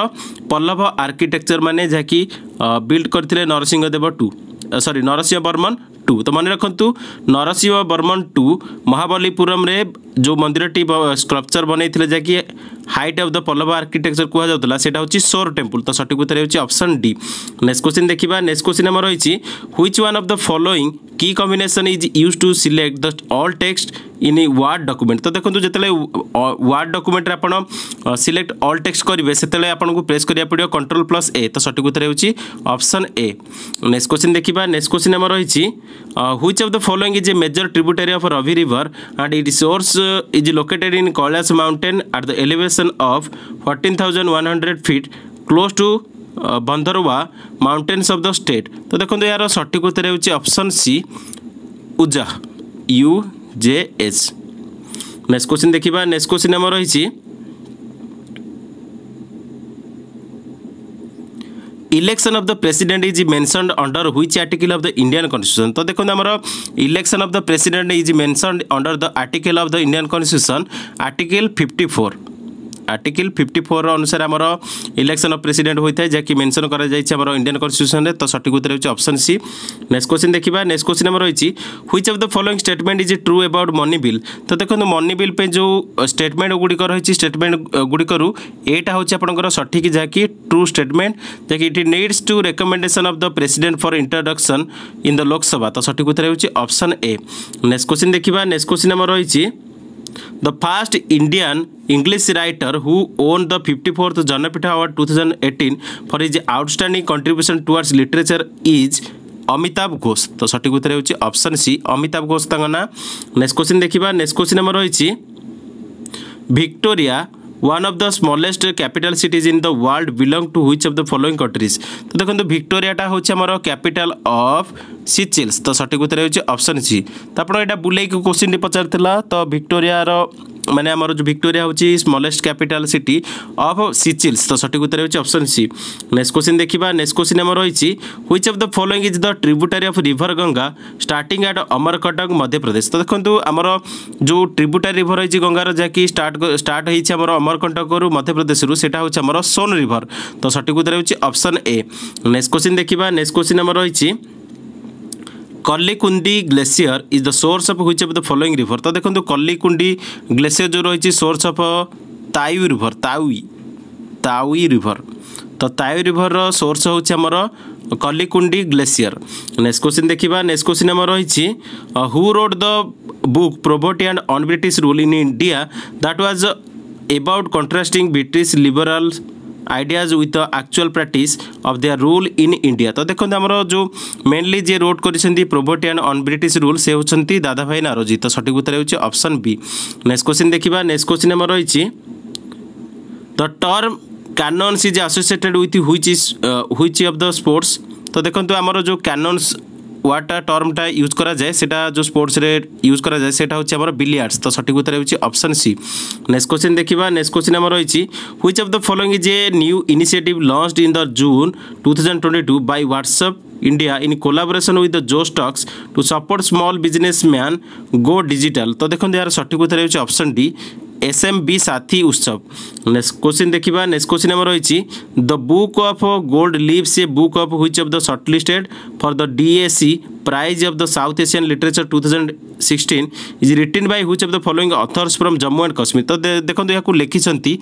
Speaker 1: पल्लव आर्किटेक्चर मैंने जहाँकि बिल्ड करते नरसिंहदेव टू सरी नरसिंह बर्मन टू तो मन रखु नरसिंह बर्मन टू महाबलीपुरम जो मंदिर टी स्क्रपचर बनई थे जैक height of the Pallava architecture कहुला से सोर टेम्पल तो सठिक उत्तर होप्शन डी नेक्स्ट क्वेश्चन देखा नेक्स्ट क्वेश्चन आम रही which one of the following key combination is use to select the all text in word document तो देखो जो वार्ड डकुमेंट आप सिलेक्ट अल्ल टेक्सट करेंगे से प्रेस करा पड़ा कंट्रोल प्लस ए तो सठिक उत्तर होप्शन ए नेक्स्ट क्वेश्चन देखिए जावा नेक्स्ट क्वेश्चन आम रही which of the following is a major tributary of Ravi river and it source is located in Kailash mountain at the elevation of fourteen thousand one hundred feet close to बंधरवा mountains of the state तो देखो यार सठिक उत्तर option C उजा U J S next question देखा next question आम रही election of the president is mentioned under which article of the Indian constitution তো দেখুন আমার election of the president is mentioned under the article of the Indian constitution article fifty four article fifty four অনুসারে আমার election of president হয়ে যাকে mention করা যাই আমার ইন্ডিয়ান কনস্টিট্যুশনে তো সঠিক উত্তর হচ্ছে অপশন সি নেক্সট কোশ্চিন দেখা নেক্সট কোশ্চিন আমার রয়েছে which of the following statement is true about money bill তো দেখুন মনি বিল পে যে স্টেটমেন্ট গুড়িক রয়েছে স্টেটমেন্ট গুড়িকর এটা হচ্ছে আপনার সঠিক যা কি ট্রু স্টেটমেন্ট যা কি it needs to recommendation of the president for introduction in the Lok Sabha তো সঠিক উত্তর হচ্ছে অপশন এ নেক্সট কোশ্চিন দেখা নেক্সট কোশ্চিন আমার রয়েছে The first Indian English writer who won the 54th Janapitha Award 2018 for his outstanding contribution towards literature is Amitabh Ghosh তো সঠিক উত্তর হচ্ছে অপশন সি অমিতাভ ঘোষ তাঙ্ক না নেক্সট কোশ্চিন দেখিবা নেক্সট কোশ্চিন আমার রয়েছে Victoria one of the smallest capital cities in the world belong to which of the following countries তো দেখন্তু ভিক্টোরিয়াটা হচ্ছে আমার ক্যাপিটাল অফ সিচিলস তো সঠিক উত্তর হচ্ছে অপশন সি তো আপনার এটা বুলেইকি কোশ্চিনটি পচারিলা তো ভিক্টোরিয়ার মানে আমার যে ভিক্টোরিয়া হচ্ছে smallest capital city of Seychelles তো সঠিক উত্তর হচ্ছে অপশন সি নেক্সট কোশ্চিন দেখবা নেক্সট কোশ্চিন আমার রয়েছে which of the following is the tributary of river Ganga starting at Amarkantak Madhya Pradesh তো দেখুন আমার যে ট্রিব্যুটারি রিভর রয়েছে গঙ্গার যা কি স্টার্ট স্টার্ট হয়েছে আমার অমরকটকর মধ্যপ্রদেশর সেটা হচ্ছে আমার সোন রিভর তো সঠিক উত্তর হচ্ছে অপশন এ নেক্সট কোশ্চিন দেখবা নেক্সট কোশ্চিন আমার রয়েছে Kalikundi glacier is the source of which of the following river तो देखो कलिकुंडी तो ग्लेसीयर जो रही source of Tawi river Tawi Tawi river तो ताउ रिभर रोर्स हूँ आमर कलिकुंडी ग्लेसीयर नेक्स्ट क्वेश्चन देखा नेक्स्ट क्वेश्चन आम रही who wrote the book poverty and unbritish rule in India that was about contrasting British liberal ideas with actual practice of their rule in India ତ ଦେଖନ୍ତୁ ଆମର ଯେଉଁ ମେନ୍ଲି ଯିଏ wrote କରିଛନ୍ତି ପ୍ରୋଭର୍ଟି and ଅନ୍ବ୍ରିଟିଶ rule ସେ ହେଉଛନ୍ତି ଦାଦାଭାଇ ନାରୋଜି ତ ସଠିକ୍ ଉତ୍ତର ହେଉଛି ଅପସନ୍ ବି ନେକ୍ସଟ କୋଶ୍ଚିନ୍ ଦେଖିବା ନେକ୍ସଟ କୋଶ୍ଚିନ୍ ଆମର ରହିଛି the term cannons is associated with which is which of the sports ତ ଦେଖନ୍ତୁ ଆମର ଯେଉଁ କାନନ୍ସ ওয়ার্ডটা টর্মটা ইউজ করা যায় সেটা যে স্পোর্টসরে ইউজ করা যায় সেটা হচ্ছে আমার বিলিয়ার্ডস তো সঠিক উত্তর হচ্ছে অপশন সি নেক্সট কোশ্চিন দেখিবা নেক্সট কোশ্চিন আমার রয়েছে which of the following is a new initiative launched in the June two thousand twenty two by WhatsApp India in collaboration with the जो स्टक्स to support small businessman go digital तो देखो यार सठिक उत्तर होती option D S M B Saathi Utsav next question ଦେଖିବା next question ଆମର ରହିଛି the book of gold leaves A book of which of the shortlisted for the DSC prize of the south asian literature 2016 is written by which of the following authors from jammu and kashmir to dekhantu yaku lekichanti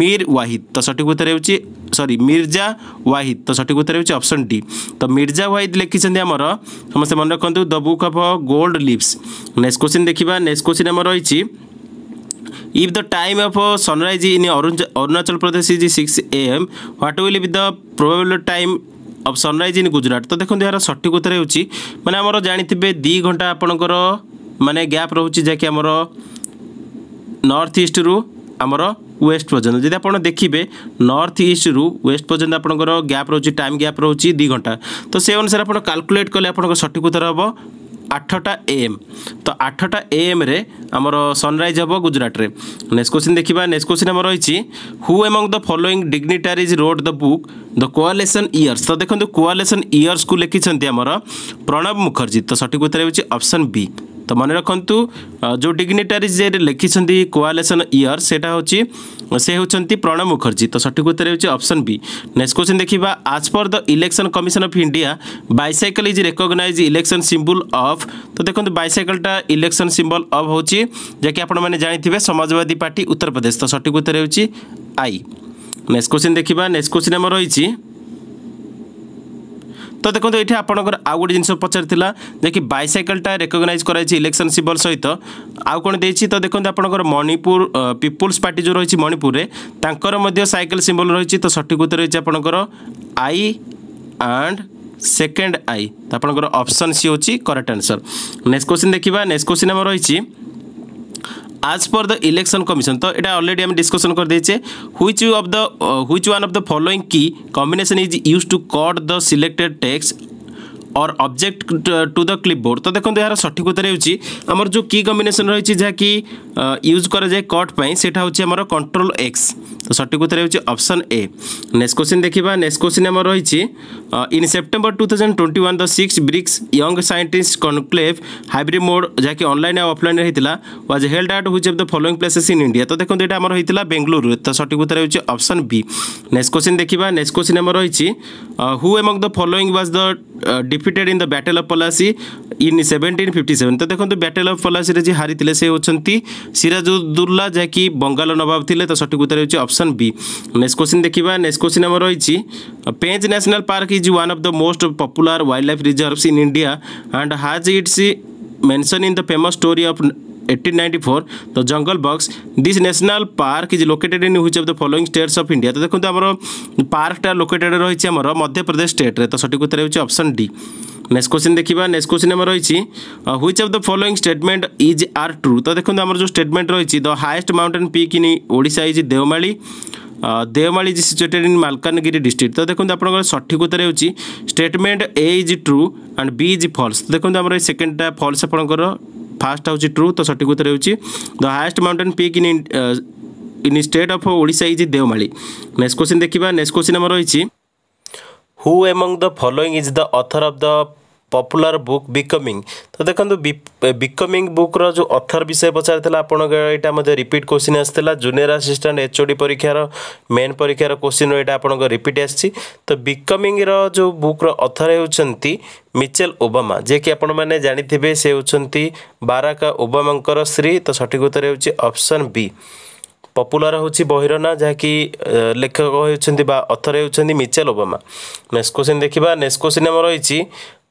Speaker 1: mir wahid to satik uttar hechi sorry mirza wahid to satik uttar hechi option d to mirza wahid lekichanti amara samaste man rakhantu the book of gold leaves next question dekhiba next question amara hoichi if the time of sunrise in Arunachal Pradesh is 6 am what will be the probable time of sunrise in Gujarat তো দেখুন এর সঠিক উত্তর হচ্ছে মানে আমার জাঁথিবে দুই ঘন্টা আপনার মানে গ্যাপ রয়েছে যাকি আমার নর্থ ইস্ট রু আমার ওয়েস্ট পর্যন্ত যদি আপনার দেখবে নর্থ ইস্ট রু ওয়েস্ট পর্যন্ত আপনার গ্যাপ রয়েছে টাইম গ্যাপ রয়েছে দুই ঘন্টা তো সে অনুসারে আপনার কাল্কুলেট কলে আপনার সঠিক উত্তর হব ଆଠଟା ଏଏମ୍ ତ ଆଠଟା ଏଏମ୍ରେ ଆମର ସନ୍ରାଇଜ୍ ହେବ ଗୁଜୁରାଟରେ ନେକ୍ସଟ କୋଶ୍ଚିନ୍ ଦେଖିବା ନେକ୍ସଟ କୋଶ୍ଚିନ୍ ଆମର ରହିଛି who among the following dignitaries wrote the book the coalition years ତ ଦେଖନ୍ତୁ କୋଆଲେସନ୍ ଇୟର୍ସକୁ ଲେଖିଛନ୍ତି ଆମର ପ୍ରଣବ ମୁଖାର୍ଜୀ ତ ସଠିକ୍ ଉତ୍ତର ହେଉଛି ଅପସନ୍ ବି তো মনে রাখতু যে ডিগনিটারি যে লিখিছেন কোয়ালেসন ইয়র সেটা হচ্ছে সে হচ্ছেন প্রণব মুখার্জী তো সঠিক উত্তর হচ্ছে অপশন বি নেক্সট কোশ্চিন দেখা আজ পর the election commission of India bicycle is recognize election symbol of তো দেখুন বাইসাইকেলটা ইলেকশন সিম্বল অফ হচ্ছে যা কি আপনার জাঁথিবে সমাজবাদী পার্টি উত্তরপ্রদেশ তো সঠিক উত্তর হচ্ছে আই নেক্সট কোশ্চিন দেখা নেক্সট কোশ্চিন আমার রয়েছে ତ ଦେଖନ୍ତୁ ଏଠି ଆପଣଙ୍କର ଆଉ ଗୋଟେ ଜିନିଷ ପଚାରିଥିଲା ଯେ କି ବାଇସାଇକେଲଟା ରେକଗ୍ନାଇଜ୍ କରାଯାଇଛି ଇଲେକ୍ସନ୍ ସିମ୍ବଲ୍ ସହିତ ଆଉ କ'ଣ ଦେଇଛି ତ ଦେଖନ୍ତୁ ଆପଣଙ୍କର ମଣିପୁର ପିପୁଲ୍ସ ପାର୍ଟି ଯେଉଁ ରହିଛି ମଣିପୁରରେ ତାଙ୍କର ମଧ୍ୟ ସାଇକେଲ ସିମ୍ବଲ୍ ରହିଛି ତ ସଠିକ୍ ଉତ୍ତର ରହିଛି ଆପଣଙ୍କର ଆଇ ଆଣ୍ଡ ସେକେଣ୍ଡ ଆଇ ଆପଣଙ୍କର ଅପସନ୍ ସି ହେଉଛି କରେକ୍ଟ ଆନ୍ସର୍ ନେକ୍ସଟ କୋଶ୍ଚିନ୍ ଦେଖିବା ନେକ୍ସଟ କୋଶ୍ଚିନ୍ ଆମର ରହିଛି as per the election commission to eta already am discussion kar deiche which of the uh, which one of the following key combination is used to cut the selected text और object to the clipboard তো দেখুন এর সঠিক উত্তর হচ্ছে আমার যে কি কম্বিনেসন রয়েছে যা কি ইউজ করা যায় কট পাই সেটা হচ্ছে আমার কন্ট্রোল এক্স তো সঠিক উত্তর হচ্ছে অপশন এ নেক্সট কোশ্চিন দেখিবা নেক্সট কোশ্চিন আমার রয়েছে in September two thousand twenty one the six BRICS young scientist conclave hybrid mode যা কি অনলাইন আউ অফলাইন হয়েছিল was held out which of the following places in India তো দেখুন এটা আমার হয়েছিল বেঙ্গালুরু তো সঠিক উত্তর হচ্ছে অপশন বি নেক্সট কোশ্চিন দেখিবা নেক্সট কোশ্চিন আমার রয়েছে who among the following was the def defeated in the battle of Palasi in 1757 তো দেখন্তু ব্যাটেল অফ পলাসি রে যে হারিতিলে সে হচ্ছন্তি সিরাজউদ্দৌলা যা কি বঙ্গাল নবাব থিলে তো সঠিক উত্তর হচ্ছে অপশন বি নেক্সট কোশ্চেন দেখিবা নেক্সট কোশ্চেন আমার রয়েছে Pench national park is one of the most popular wildlife reserves in India and has its mention in the famous story of 1894 the jungle box this national park is located in which of the following states of india তো দেখুন আমার পার্কটা located রয়েছে আমার মধ্যপ্রদেশ স্টেট্রে তো সঠিক উত্তর হচ্ছে অপশন ডি নেক্সট কোশ্চিন দেখিবা নেক্সট কোশ্চিন আমার রয়েছে which of the following statement is are true তো দেখুন আমার যে স্টেটমেন্ট রয়েছে the highest mountain peak in Odisha is Deomali Deomali is situated in Malkangiri district তো দেখুন আপনার সঠিক উত্তর হচ্ছে statement A is true and B is false দেখুন আমার এই সেকেন্ডটা ফলস আপনার ফার্স্ট হচ্ছে ট্রু তো সঠিক উত্তর হচ্ছে the highest mountain peak in in state of Odisha is Deomali next question দেখা নেক্সট কোশ্চিন আমার রয়েছে who among the following is the author of the popular book becoming ତ ଦେଖନ୍ତୁ ବିକମିଂ ବୁକ୍ର ଯେଉଁ ଅଥର ବିଷୟ ପଚାରିଥିଲା ଆପଣଙ୍କ ଏଇଟା ମଧ୍ୟ ରିପିଟ୍ କୋଶ୍ଚିନ୍ ଆସିଥିଲା ଜୁନିୟର ଆସିଷ୍ଟାଣ୍ଟ ଏଚ୍ଓଡ଼ି ପରୀକ୍ଷାର ମେନ୍ ପରୀକ୍ଷାର କୋଶ୍ଚିନ୍ ଏଇଟା ଆପଣଙ୍କ ରିପିଟ୍ ଆସିଛି ତ ବିକମିଂର ଯେଉଁ ବୁକ୍ର ଅଥର ହେଉଛନ୍ତି ମିଚେଲ ଓବାମା ଯିଏକି ଆପଣମାନେ ଜାଣିଥିବେ ସେ ହେଉଛନ୍ତି ବାରାକା ଓବାମାଙ୍କର ସ୍ତ୍ରୀ ତ ସଠିକ୍ ଉତ୍ତର ହେଉଛି ଅପସନ୍ ବି ପପୁଲାର ହେଉଛି ବହିର ନାଁ ଯାହାକି ଲେଖକ ହେଉଛନ୍ତି ବା ଅଥର ହେଉଛନ୍ତି ମିଚେଲ ଓବାମା ନେକ୍ସଟ କୋଶ୍ଚିନ୍ ଦେଖିବା ନେକ୍ସଟ କୋଶ୍ଚିନ୍ ଆମର ରହିଛି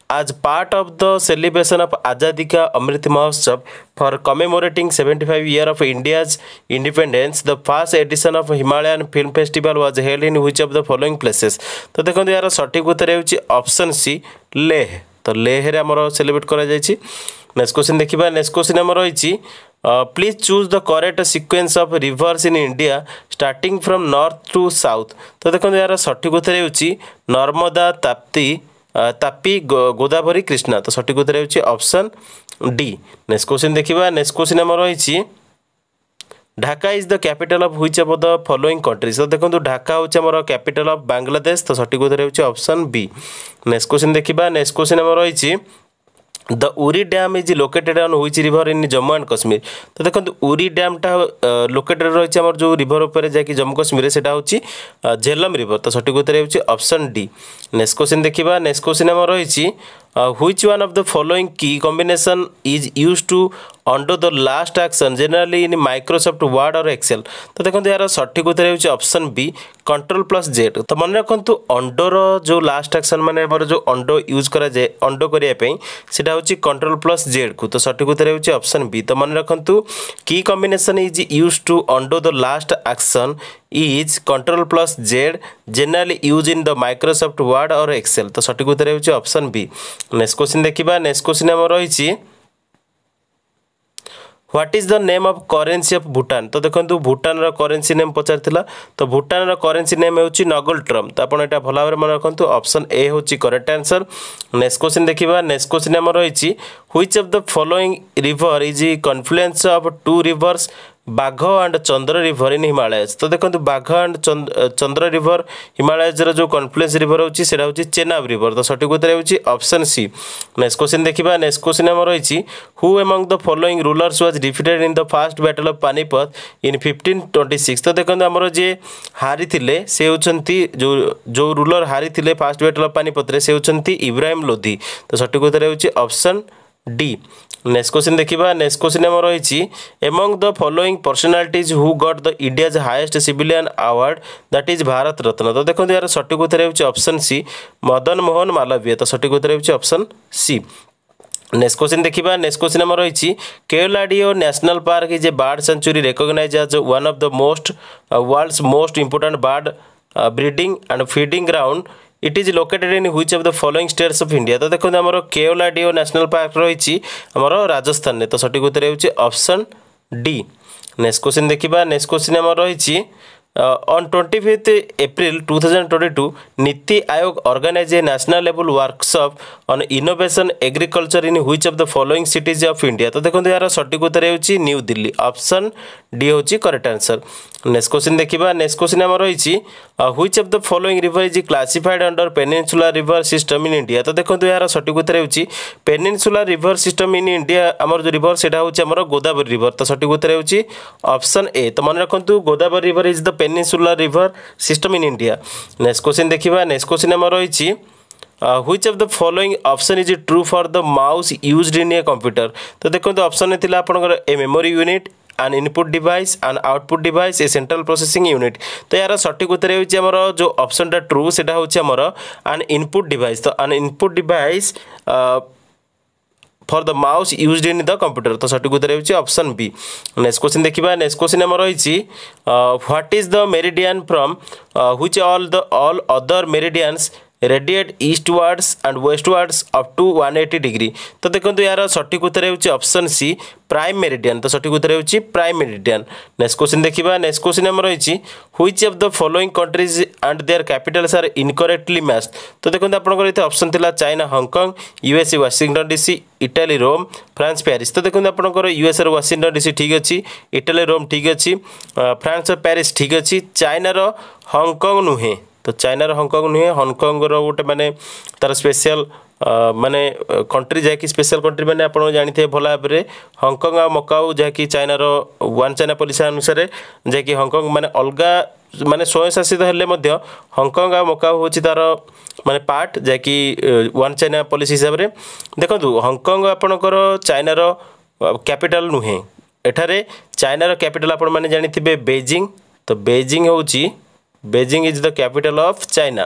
Speaker 1: as part of the celebration of Azadi Ka Amrit Mahotsav for commemorating 75 year of India's independence the first edition of Himalayan Film Festival was held in which of the following places तो देखो यार सटीक उत्तर ହେଉଛି option C Leh तो लेह रे हमर celebrate करा जाइछि नेक्स्ट क्वेश्चन देखिबा नेक्स्ट क्वेश्चन हमर होइछि please choose the correct sequence of rivers in India starting from north to south तो देखो यार सटीक उत्तर ହେଉଛି नर्मदा ताप्ती ତାପି ଗୋଦାବରୀ କ୍ରିଷ୍ଣା ତ ସଠିକ୍ ଉତ୍ତର ହେଉଛି ଅପସନ୍ ଡି ନେକ୍ସଟ କୋଶ୍ଚିନ୍ ଦେଖିବା ନେକ୍ସଟ କୋଶ୍ଚିନ୍ ଆମର ରହିଛି Dhaka is the capital of which of the following countries তো দেখুন ঢাকা হচ্ছে আমার ক্যাপিটাল অফ বাংলাদেশ তো সঠিক উত্তর হচ্ছে অপশন বি নেক্সট কোশ্চিন দেখা নেক্সট কোশ্চিন আমার রয়েছে the Uri dam is located on which river in Jammu and Kashmir तो देखो उरी डैमटा लोकेटेड रही आम जो रिभर उपर जैक जम्मू कश्मीर से झेलम रिवर तो सठिक उत्तर हो डी नेक्स्ट क्वेश्चन देखा नेक्स्ट क्वेश्चन आम रही Uh, which one of the following key combination is used to undo the last action generally in Microsoft Word or Excel ତ ଦେଖନ୍ତୁ ଏହାର ସଠିକ୍ ଉତ୍ତର ହେଉଛି option B control plus Z ତ ମନେ ରଖନ୍ତୁ ଅଣ୍ଡୋର ଯେଉଁ ଲାଷ୍ଟ ଆକ୍ସନ୍ ମାନେ ଆମର ଯେଉଁ ଅଣ୍ଡୋ ୟୁଜ୍ କରାଯାଏ ଅଣ୍ଡୋ କରିବା ପାଇଁ ସେଇଟା ହେଉଛି କଣ୍ଟ୍ରୋଲ ପ୍ଲସ୍ ଜେଡ୍କୁ ତ ସଠିକ୍ ଉତ୍ତର ହେଉଛି ଅପସନ୍ ବି ତ ମନେ ରଖନ୍ତୁ କି combination is use to undo the last action is control plus Z generally use in the Microsoft Word और एक्सेल तो सठिक उत्तर ହେଉଛି ଅପସନ୍ ବି ନେକ୍ସଟ क्वेश्चन ଦେଖିବା ନେକ୍ସଟ क्वेश्चन ଆମର ରହିଛି what is the name of currency of Bhutan তো দেখুন ভুটানর করেন্সি নেম পচারিলা তো ভুটানর করেন্সি নেম হচ্ছে নগল ট্রম তো আপনার এটা ভালো ভাবে মনে রাখুন অপশন এ হচ্ছে করেক্ট আনসর নেক্সট কোশ্চিন দেখা নেক্সট কোশ্চিন আমার রয়েছে which of the following river is a confluence of two rivers Bhaga and Chandra river in Himalayas ତ ଦେଖନ୍ତୁ ବାଘ ଆଣ୍ଡ ଚନ୍ଦ୍ର ରିଭର ହିମାଳୟଜର ଯେଉଁ କନଫ୍ଲୁଏନ୍ସ ରିଭର ହେଉଛି ସେଇଟା ହେଉଛି ଚେନାବ ରିଭର ତ ସଠିକ୍ ଉତ୍ତର ହେଉଛି ଅପସନ୍ ସି ନେକ୍ସଟ କୋଶ୍ଚିନ୍ ଦେଖିବା ନେକ୍ସଟ କୋଶ୍ଚିନ୍ ଆମର ରହିଛି who among the following rulers was defeated in the first battle of Panipat in fifteen twenty six ତ ଦେଖନ୍ତୁ ଆମର ଯିଏ ହାରିଥିଲେ ସେ ହେଉଛନ୍ତି ଯେଉଁ ଯେଉଁ ରୁଲର ହାରିଥିଲେ ଫାଷ୍ଟ ବ୍ୟାଟଲ୍ ଅଫ୍ ପାନିପଥରେ ସେ ହେଉଛନ୍ତି ଇବ୍ରାହିମ୍ ଲୋଧି ତ ସଠିକ୍ ଉତ୍ତର ହେଉଛି ଅପସନ୍ ଡି ନେକ୍ସଟ କ୍ୱେଶ୍ଚିନ୍ ଦେଖିବା ନେକ୍ସଟ କ୍ୱେଶ୍ଚିନ୍ ଆମର ରହିଛି among the following personalities who got the India's highest civilian award that is Bharat Ratna ତ ଦେଖନ୍ତୁ ଏହାର ସଠିକ୍ ଉତ୍ତର ହେଉଛି ଅପସନ୍ ସି ମଦନ ମୋହନ ମାଲବୀୟ ତ ସଠିକ୍ ଉତ୍ତର ହେଉଛି ଅପସନ୍ ସି नेक्स्ट क्वेश्चन देखा नेक्स्ट क्वेश्चन आम रही Keoladeo national park is a bird sanctuary recognize as one of the most world's most important bird breeding and feeding ground it is located in which of the following states of India তো দেখুন আমার কেওলা deo national park রয়েছে আমার রাজস্থানে তো সঠিক উত্তর হচ্ছে অপশন ডি নেক্সট কোশ্চিন দেখা নেক্সট কোশ্চিন আমার রয়েছে Uh, on 25th April 2022, Niti Aayog organized a national level workshop on innovation agriculture in which of the following cities of India? तो देखो यार सटीक उत्तर ହେଉଛି न्यू दिल्ली ऑप्शन डी ହେଉଛି करेक्ट आंसर नेक्स्ट क्वेश्चन देखिबा नेक्स्ट क्वेश्चन ଆମର ରହିଛି which of the following river is classified under peninsular river system in India? ତ ଦେଖନ୍ତୁ ଏହାର ସଠିକ୍ ଉତ୍ତର ହେଉଛି peninsular river system in India ଆମର जो river ସେଟା ହେଉଛି ଆମର ଗୋଦାବରୀ river ତ ସଠିକ୍ ଉତ୍ତର ହେଉଛି ଅପସନ୍ ଏ ତ ମନେ ରଖନ୍ତୁ Godavari river is the peninsular river system in India next question দেখবা নেক্সট কোশ্চিন আমার রয়েছে which of the following option is true for the mouse used in a computer তো দেখুন অপসন লা আপনার a memory unit an input device an output device a central processing unit तो यार सठिक उत्तर होमर जो ऑप्शन टा ट्रू से हूँ आमर an input device तो an input device uh, for the mouse use in the computer तो सठिक उत्तर होप्शन बी नेक्स्ट क्वेश्चन देखा नेक्स्ट क्वेश्चन आम रही what is the meridian from which all the all other meridians radiate eastwards and westwards up to one eighty degree ତ ଦେଖନ୍ତୁ ଏହାର ସଠିକ୍ ଉତ୍ତର ହେଉଛି ଅପସନ୍ ସି ପ୍ରାଇମ୍ ମେରିଡ଼ିଆନ୍ ତ ସଠିକ୍ ଉତ୍ତର ହେଉଛି ପ୍ରାଇମ୍ ମେରିଡ଼ିଆନ୍ ନେକ୍ସଟ କୋଶ୍ଚିନ୍ ଦେଖିବା ନେକ୍ସଟ କୋଶ୍ଚିନ୍ ଆମର ରହିଛି which of the following countries and their capitals are incorrectly match ତ ଦେଖନ୍ତୁ ଆପଣଙ୍କର ଏଠି ଅପସନ୍ ଥିଲା China Hong Kong USA Washington DC Italy Rome France Paris ତ ଦେଖନ୍ତୁ ଆପଣଙ୍କର ୟୁଏସ୍ଏର ୱାଶିଂଟନ ଡିସି ଠିକ୍ ଅଛି ଇଟାଲୀ ରୋମ୍ ଠିକ୍ ଅଛି ଫ୍ରାନ୍ସର ପ୍ୟାରିସ୍ ଠିକ୍ ଅଛି ଚାଇନାର ହଂକଂ ନୁହେଁ ତ ଚାଇନାର ହଂକଂ ନୁହେଁ ହଂକଂର ଗୋଟେ ମାନେ ତା'ର ସ୍ପେଶିଆଲ ମାନେ କଣ୍ଟ୍ରି ଯାହାକି ସ୍ପେଶାଲ କଣ୍ଟ୍ରି ମାନେ ଆପଣ ଜାଣିଥିବେ ଭଲ ଭାବରେ ହଂକଂ ଆଉ ମକାଉ ଯାହାକି ଚାଇନାର ୱାନ୍ ଚାଇନା ପଲିସି ଅନୁସାରେ ଯାହାକି ହଂକଂ ମାନେ ଅଲଗା ମାନେ ସ୍ୱୟଂଶାସିତ ହେଲେ ମଧ୍ୟ ହଂକଂ ଆଉ ମକାଉ ହେଉଛି ତା'ର ମାନେ ପାର୍ଟ ଯାହାକି ୱାନ୍ ଚାଇନା ପଲିସି ହିସାବରେ ଦେଖନ୍ତୁ ହଂକଂ ଆପଣଙ୍କର ଚାଇନାର କ୍ୟାପିଟାଲ୍ ନୁହେଁ ଏଠାରେ ଚାଇନାର କ୍ୟାପିଟାଲ୍ ଆପଣମାନେ ଜାଣିଥିବେ ବେଜିଂ ତ ବେଜିଂ ହେଉଛି Beijing is the capital of China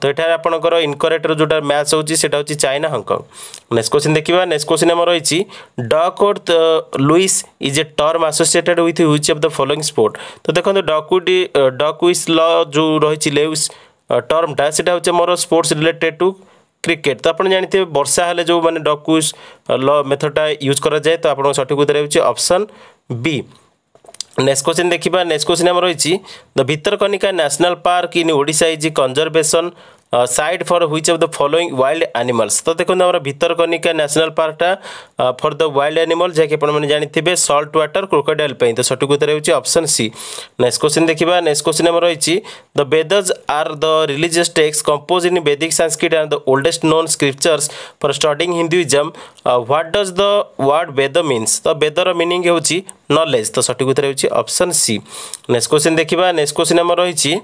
Speaker 1: ତ ଏଠାରେ ଆପଣଙ୍କର ଇନକରେକ୍ଟର ଯେଉଁଟା ମ୍ୟାଚ୍ ହେଉଛି ସେଇଟା ହେଉଛି ଚାଇନା ହଂକଂ ନେକ୍ସଟ କୋଶ୍ଚିନ୍ ଦେଖିବା ନେକ୍ସଟ କୋଶ୍ଚିନ୍ ଆମର ରହିଛି Duckworth Lewis is a term associated with which of the following sport ତ ଦେଖନ୍ତୁ ଡକୁଇଟ୍ ଡକୁଇସ୍ ଲ ଯେଉଁ ରହିଛି ଲେଉସ୍ ଟର୍ମଟା ସେଇଟା ହେଉଛି ଆମର ସ୍ପୋର୍ଟସ୍ ରିଲେଟେଡ୍ ଟୁ ক্রিকেট তো আপনার জাঁথে বর্ষা হলে যে মানে ডকুইস ল মেথডটা ইউজ করা যায় তো আপনার সঠিক উত্তর হচ্ছে অপশন বি ନେକ୍ସଟ କୋଶ୍ଚିନ୍ ଦେଖିବା ନେକ୍ସଟ କୋଶ୍ଚିନ୍ ଆମର ରହିଛି the Bhitarkanika national park in Odisha is conservation site for which of the following wild animals तो देखो आम भितरकनिका नेशनल पार्कटा फॉर द वाइल्ड एनिमल जहाँकि आपने जानते सल्ट व्टर क्रोकोडाइल तो सठिक उत्तर होप्शन सी नेक्स्ट क्वेश्चन देखा नेक्स्ट क्वेश्चन आम रही the Vedas are the religious texts composed in Vedic Sanskrit and the oldest known scriptures for studying Hinduism what does the word Veda means तो बेदर मिनिंग हो नलेज तो सठिक उत्तर होप्शन सी नेक्स्ट क्वेश्चन देखा नेक्स्ट क्वेश्चन आम रही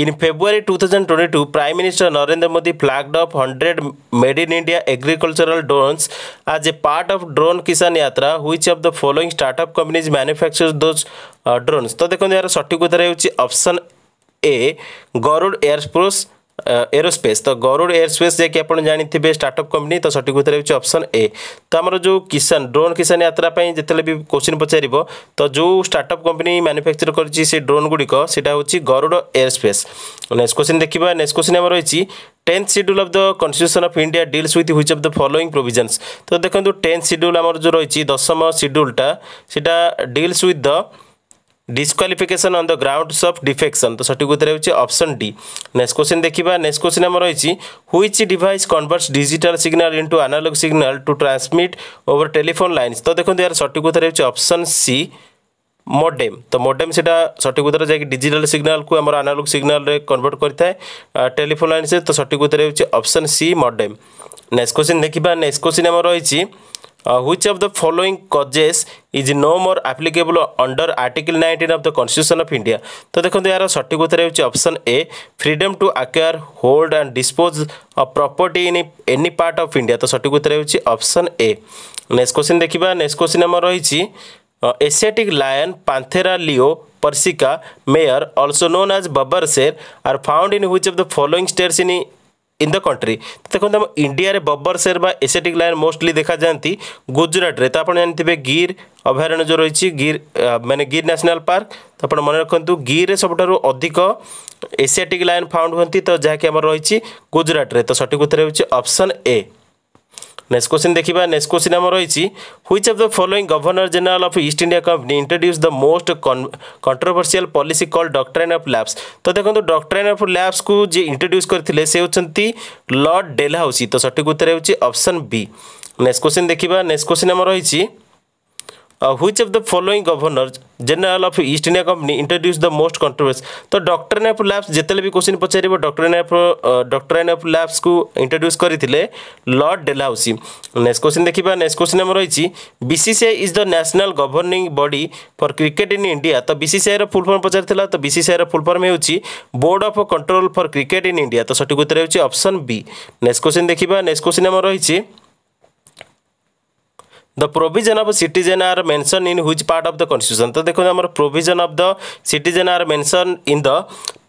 Speaker 1: In February 2022, Prime Minister Narendra Modi flagged off 100 Made in India agricultural drones as a part of Drone Kisan Yatra. Which of the following startup companies manufactures those uh, drones? तो देखो यार सटीक उत्तर है option A Garuda air force aerospace ତ Garuda aerospace ଯାହାକି ଆପଣ ଜାଣିଥିବେ ଷ୍ଟାର୍ଟଅପ୍ କମ୍ପାନୀ ତ ସଠିକ୍ ଉତ୍ତର ହେଉଛି ଅପସନ୍ ଏ ତ ଆମର ଯେଉଁ କିଷାନ ଡ୍ରୋନ୍ କିଷାନ ଯାତ୍ରା ପାଇଁ ଯେତେବେଳେ ବି କୋଶ୍ଚିନ୍ ପଚାରିବ ତ ଯେଉଁ ଷ୍ଟାର୍ଟଅପ୍ କମ୍ପାନୀ ମ୍ୟାନୁଫ୍ୟାକ୍ଚର କରିଛି ସେ ଡ୍ରୋନ୍ ଗୁଡ଼ିକ ସେଇଟା ହେଉଛି ଗରୁଡ଼ ଏରୋସ୍ପେସ୍ ନେକ୍ସଟ କୋଶ୍ଚିନ୍ ଦେଖିବା ନେକ୍ସଟ କୋଶ୍ଚିନ୍ ଆମର ରହିଛି tenth schedule of the constitution of India deals with which of the following provisions তো দেখুন টেন্থ সিডুল আমার যে রয়েছে দশম সিডুলটা সেটা deals with the disqualification on the grounds of defection তো সঠিক উত্তর হচ্ছে অপশন ডি নেক্সট কোশ্চিন দেখা নেক্সট কোশ্চিন আমার রয়েছে which device converts digital signal into analog signal to transmit over telephone lines তো দেখুন এর সঠিক উত্তর হচ্ছে অপশন সি মোডেম তো মোডেম সেটা সঠিক উত্তরে যাই ডিজিটাল সিগনাল কু আমার আনালগ সিগনালে কনভর্ট করে থাকে টেলিফোন লাইন্স তো সঠিক উত্তর হচ্ছে অপশন সি মোডেম নেক্সট কোশ্চিন দেখা নেক্সট কোশ্চিন আমার রয়েছে Uh, which the the following is no no more under article nineteen of the constitution of India तो देखନ୍ତୁ यार सटीक उत्तर ହେଉଛି A freedom to acquire hold and dispose of property in any part of India तो सटीक उत्तर ହେଉଛି ए नेक्स्ट क्वेश्चन देखिबा नेक्स्ट क्वेश्चन आम रही Asiatic lion Panthera leo persica mayor also known as babbar sher are found in which of the following states in in the country দেখুন আমার ইন্ডিয়ার বব্বর সের বা এসেটিক লায়ন মোস্টলি দেখা যাতে গুজরাটে তো আপনার জানিবে গির অভয়ারণ্য যে রয়েছে গির মানে গির ন্যাশনাল পার্ক তো আপনার মনে রাখতু গিরে সবুঠার অধিক এসিয়াটিক লায়ন ফাউন্ড হুম তো যা কি আমার রয়েছে গুজরাটে তো সঠিক উত্তর হচ্ছে অপশন এ ନେକ୍ସଟ କ୍ୱେଶ୍ଚିନ୍ ଦେଖିବା ନେକ୍ସଟ କ୍ୱେଶ୍ଚିନ୍ ଆମର ରହିଛି which of the following governor general of East India Company introduce the most controversial policy call doctrine of lapse ତ ଦେଖନ୍ତୁ ଡକ୍ଟ୍ରାଇନ୍ ଅଫ୍ ଲ୍ୟାବ୍ସକୁ ଯିଏ ଇଣ୍ଟ୍ରୋଡ୍ୟୁସ୍ କରିଥିଲେ ସେ ହେଉଛନ୍ତି ଲର୍ଡ଼ ଡେଲହାଉସି ତ ସଠିକ୍ ଉତ୍ତର ହେଉଛି ଅପସନ୍ ବି ନେକ୍ସଟ କ୍ୱେଶ୍ଚିନ୍ ଦେଖିବା ନେକ୍ସଟ କ୍ୱେଶ୍ଚିନ୍ ଆମର ରହିଛି Uh, of the the governor general of of East India Company introduce the most controversial तो डक्टर डॉक्टर नाइफ लैब्स जितेले भी क्वेश्चन पचार doctrine doctrine doctrine doctrine lapse को introduce करते Lord Dalhousie next question देखा next question आम रही BCCI is the national governing body for cricket in India तो बीसीसीआई फुल फर्म पचार तो बीसीसीआई फुल फर्म होगी board of control for cricket in India तो सठिक उत्तर होगी बी नेक्स्ट क्वेश्चन देखा नेक्स्ट क्वेश्चन आम रही है the provision of citizen are mention in which part of the constitution तो देखो आम provision of the citizen are mention in the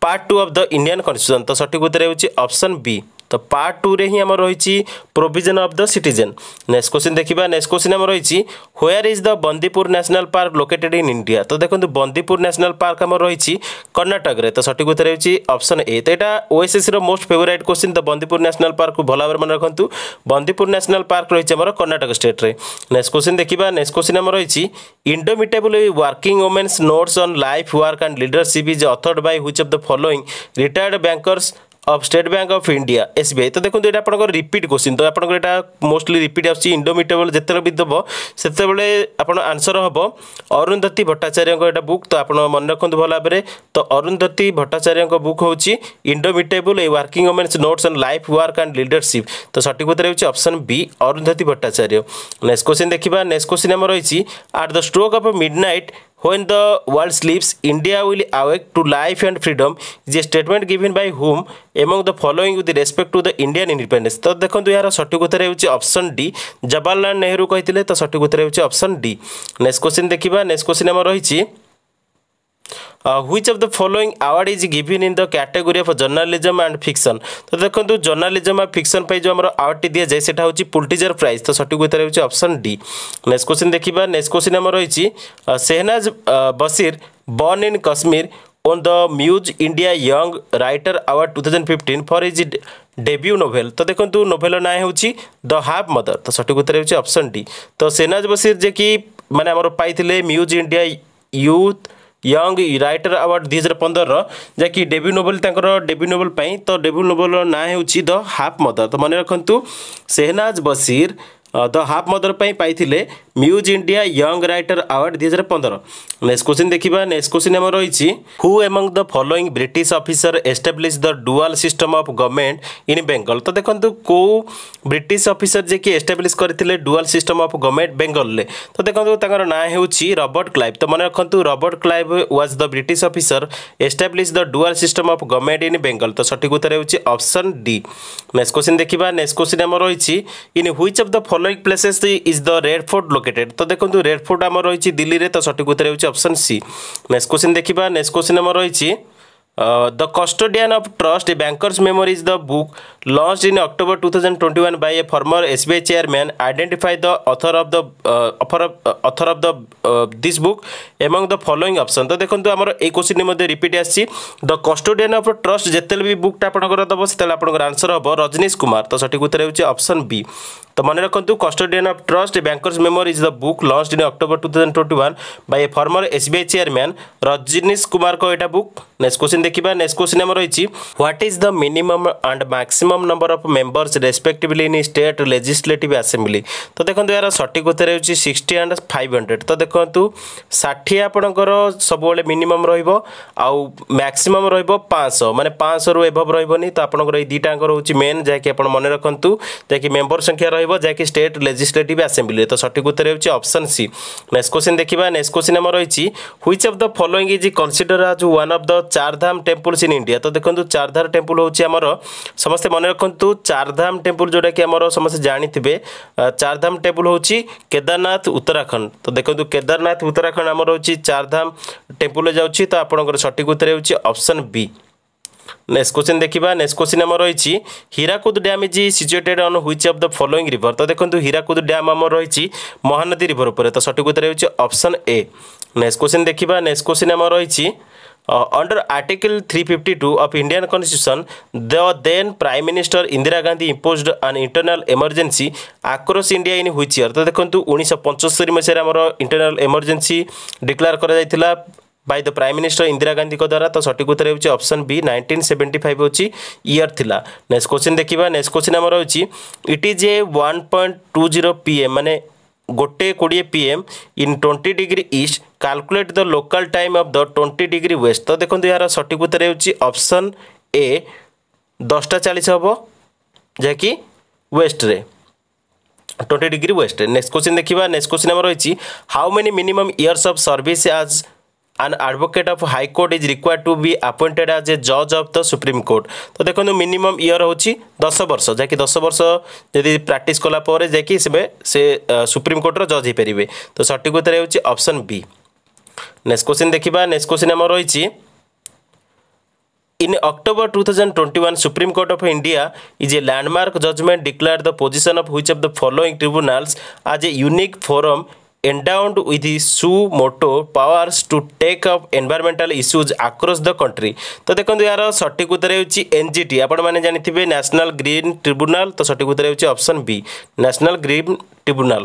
Speaker 1: part two of the Indian constitution तो सठिक उत्तर होଉଛି option B तो पार्ट टू रे ही रही provision of the citizen next question देखा नेक्स्ट क्वेश्चन आम रही where is the Bandipur national park located in India तो देखो बंदीपुर न्यासनाल पार्क आम रही कर्णाटक तो सठिक उत्तर होप्सन ए तो यहाँ ओएसएस मोस्ट फेवरेट क्वेश्चन तो बंदीपुर न्यासनाल पार्क भल भाव मन रखु बंदीपुर न्यासनाल पार्क रही आम कर्णाटक स्टेट्रे नेक्स्ट क्वेश्चन देखा नेक्स्ट क्वेश्चन आम रही indomitable working women's notes on life work and leadership is authored by which of the following retired bankers of State Bank of India SBI তো দেখুন এটা আপনার রিপিট কোশ্চিন তো আপনার এটা মোস্টলি রিপিট আসছে ইন্ডোমিটেবল যেতবে বি দেব সেতবে আপনার আনসর হব অরুন্ধতী ভট্টাচার্য এটা বুক তো আপনার মনে রাখুন ভাল ভাবে তো অরুন্ধতী ভট্টাচার্য বুক হচ্ছে ইন্ডোমিটেবল এই working women's notes and life work and leadership তো সঠিক উত্তর হচ্ছে option B Arundhati Bhattacharya next question দেখা নেক্সট কোশ্চিন আমার রয়েছে at the stroke of midnight When the world sleeps, India will awake to life and freedom is a statement given by whom among the following with respect to the Indian independence. তো দেখন্তু ইয়ার সঠিক উত্তর হেউচি option D Jawaharlal Nehru কইতিলে তো সঠিক উত্তর হেউচি অপশন ডি নেক্সট কোশ্চেন দেখিবা নেক্সট কোশ্চেন আমার রহিছি which of the following award is given in the category of journalism and fiction तो देखो जर्नालीजम आ फिक्सन जो आवार्ड टी दिया जाए से पुलटिजर प्राइज तो सठिक उत्तर होप्शन डी नेक्स्ट क्वेश्चन देखिए नेक्स्ट क्वेश्चन आम रही Shahnaz Bashir born in Kashmir won the muse India young writer award two thousand fifteen for is debut novel तो देखो नोभेल ना हो द हाफ मदर तो सठिक उत्तर होप्शन डी तो सेनाज बसीर जेकि कि मैंने पाई Muse India youth young writer award ଦୁଇ ହଜାର ପନ୍ଦରର ଯାହାକି ଡେବ୍ୟୁ ନୋବେଲ ତାଙ୍କର ଡେବ୍ୟୁ ନୋବେଲ ପାଇଁ ତ ଡେବ୍ୟୁ ନୋବେଲର ନାଁ ହେଉଛି ଦ ହାଫ୍ ମଦର ତ ମନେ ରଖନ୍ତୁ ସେହନାଜ ବସିର ଦ ହାଫ୍ ମଦର ପାଇଁ ପାଇଥିଲେ Muse India young writer award ଦୁଇ ହଜାର ପନ୍ଦର ନେକ୍ସଟ କୋଶ୍ଚିନ୍ ଦେଖିବା ନେକ୍ସଟ କୋଶ୍ଚିନ୍ ଆମର ରହିଛି who among the following British officer establish the dual system of government in Bengal ତ ଦେଖନ୍ତୁ କେଉଁ ବ୍ରିଟିଶ ଅଫିସର ଯିଏକି ଏଷ୍ଟାବ୍ଲିଶ କରିଥିଲେ ଡୁଆଲ୍ ସିଷ୍ଟମ ଅଫ୍ ଗଭର୍ଣ୍ଣମେଣ୍ଟ ବେଙ୍ଗଲରେ ତ ଦେଖନ୍ତୁ ତାଙ୍କର ନାଁ ହେଉଛି ରବର୍ଟ କ୍ଲାଇଭ ତ ମନେ ରଖନ୍ତୁ Robert Clive was the British officer establish the dual system of government in Bengal ତ ସଠିକ ଉତ୍ତର ହେଉଛି ଅପସନ୍ ଡି ନେକ୍ସଟ କୋଶ୍ଚିନ୍ ଦେଖିବା ନେକ୍ସଟ କୋଶ୍ଚିନ୍ ଆମର ରହିଛି in which of the following places is the Red Fort ଲୋକେ লোকেটেড তো দেখুন ରେଡ଼୍ ଫୋର୍ଟ ଆମର ରହିଛି ଦିଲ୍ଲୀରେ ତ ସଠିକ୍ ଉତ୍ତର ହେଉଛି ଅପସନ୍ ସି ନେକ୍ସଟ କୋଶ୍ଚିନ୍ ଦେଖିବା ନେକ୍ସଟ କୋଶ୍ଚିନ୍ ଆମର ରହିଛି Uh, the Custodian of Trust, A Banker's Memory is the book launched in October 2021 by a former SBI chairman. Identify the author of the uh, author of, uh, author of the uh, this book among the following option. तो देखନ୍ତୁ ଆମର ଏଇ question ମଧ୍ୟ repeat ଆସିଛି ଦ custodian of trust ଯେତେବେଳେ ବି ବୁକ୍ଟା ଆପଣଙ୍କର ଦେବ ସେତେବେଳେ ଆପଣଙ୍କର answer ହେବ ରଜନୀଶ କୁମାର ତ ସଠିକ୍ ଉତ୍ତର ହେଉଛି ଅପସନ୍ ବି ତ ମନେ ରଖନ୍ତୁ custodian of trust bankers memory is the book launch in October two thousand twenty one by a former SBI chairman Rajnish କୁମାରଙ୍କ ଏଇଟା ବୁକ୍ ନେକ୍ସଟ କ୍ୱେଶ୍ଚିନ୍ ଦେଖିବା ନେକ୍ସଟ କ୍ୱେଶ୍ଚିନ୍ ଆମର ରହିଛି what is the minimum and maximum number of members respectively in state legislative assembly ତ ଦେଖନ୍ତୁ ଏହାର ସଠିକ୍ ଉତ୍ତର ହେଉଛି ସିକ୍ସଟି ଆଣ୍ଡ ଫାଇଭ୍ ହଣ୍ଡ୍ରେଡ଼ ତ ଦେଖନ୍ତୁ ଷାଠିଏ ଆପଣଙ୍କର ସବୁବେଳେ ମିନିମମ୍ ରହିବ ଆଉ ମ୍ୟାକ୍ସିମମ୍ ରହିବ ପାଞ୍ଚଶହ ମାନେ ପାଞ୍ଚଶହରୁ ଏଭବ୍ ରହିବନି ତ ଆପଣଙ୍କର ଏଇ ଦୁଇଟାଙ୍କ ରହୁଛି ମେନ୍ ଯାହାକି ଆପଣ ମନେ ରଖନ୍ତୁ ଯାହାକି ମେମ୍ବର ସଂଖ୍ୟା ରହିବ ଯାହାକି ଷ୍ଟେଟ୍ ଲେଜିସ୍ଲେଟିଭ୍ ଆସେମ୍ବ୍ଲି ତ ସଠିକ୍ ଉତ୍ତର ହେଉଛି ଅପସନ୍ ସି ନେକ୍ସଟ କ୍ୱେଶ୍ଚିନ୍ ଦେଖିବା ନେକ୍ସଟ କ୍ୱେଶ୍ଚିନ୍ ଆମର ରହିଛି which of the following is consider as one of the Chardham Chardham temples in India ତ ଦେଖନ୍ତୁ ଚାରଧାମ ଟେମ୍ପଲ୍ ହେଉଛି ଆମର ସମସ୍ତେ ମନେ ରଖନ୍ତୁ ଚାରଧାମ ଟେମ୍ପଲ୍ ଯେଉଁଟାକି ଆମର ସମସ୍ତେ ଜାଣିଥିବେ ଚାରଧାମ ଟେମ୍ପଲ୍ ହେଉଛି କେଦାରନାଥ ଉତ୍ତରାଖଣ୍ଡ ତ ଦେଖନ୍ତୁ କେଦାରନାଥ ଉତ୍ତରାଖଣ୍ଡ ଆମର ହେଉଛି ଚାରଧାମ ଟେମ୍ପଲ୍ରେ ଯାଉଛି ତ ଆପଣଙ୍କର ସଠିକ୍ ଉତ୍ତର ହେଉଛି ଅପସନ୍ ବି ନେକ୍ସଟ क्वेश्चन देखा नेक्स्ट क्वेश्चन आम रही Hirakud dam is situated on which of the following river तो देखो हीराकुद डैम आम रही महानदी रिवर पर तो सठिक उत्तर हो ऑप्शन ए नेक्स्ट क्वेश्चन देखा नेक्स्ट क्वेश्चन आम रही under article three fifty two of Indian constitution the then prime minister Indira Gandhi imposed an internal emergency across India in which year ତ ଦେଖନ୍ତୁ ଉଣେଇଶହ ପଞ୍ଚସ୍ତରୀ ମସିହାରେ ଆମର ଇଣ୍ଟରନାଲ୍ ଏମର୍ଜେନ୍ସି ଡିକ୍ଲାର କରାଯାଇଥିଲା by the prime minister Indira ଗାନ୍ଧୀଙ୍କ ଦ୍ୱାରା ତ ସଠିକ ଉତ୍ତର ହେଉଛି option B nineteen seventy five ହେଉଛି ଇୟର୍ ଥିଲା ନେକ୍ସଟ କୋଶ୍ଚିନ୍ ଦେଖିବା ନେକ୍ସଟ କୋଶ୍ଚିନ୍ ଆମର ହେଉଛି it is a one point two zero P M ମାନେ गोटे कोड़े P M in twenty degree east calculate the local time of the twenty degree west तो देखो यार सठिक उत्तर होप्सन ए दसटा चालीस हम जहाँकि वेस्ट्रे twenty degree west next question देखा नेक्स्ट क्वेश्चन आम रही how many minimum years of service as an advocate of high court is required to be appointed as a judge of the supreme court তো দেখନ୍ତୁ minimum year ହେଉଛି 10 ବର୍ଷ ଯାହାକି 10 ବର୍ଷ ଯଦି practice କଲା ପରେ ଯାଇକି ସେବେ ସେ ସୁପ୍ରିମ୍ କୋର୍ଟର ଜଜ୍ ହେଇପାରିବେ ତ ସଠିକ୍ ଉତ୍ତର ହେଉଛି ଅପସନ୍ ବି ନେକ୍ସଟ କୋଶ୍ଚିନ୍ ଦେଖିବା ନେକ୍ସଟ କୋଶ୍ଚିନ୍ ଆମର ରହିଛି In October 2021, Supreme Court of India is a landmark judgment declared the position of which of the following tribunals as a unique forum endowed with su moto powers to take up environmental issues across the country তো দেখুন ইয়ার সঠিক উত্তর হচ্ছে NGT আপন মানে জানিবে national green tribunal তো সঠিক উত্তর হচ্ছে option B national green tribunal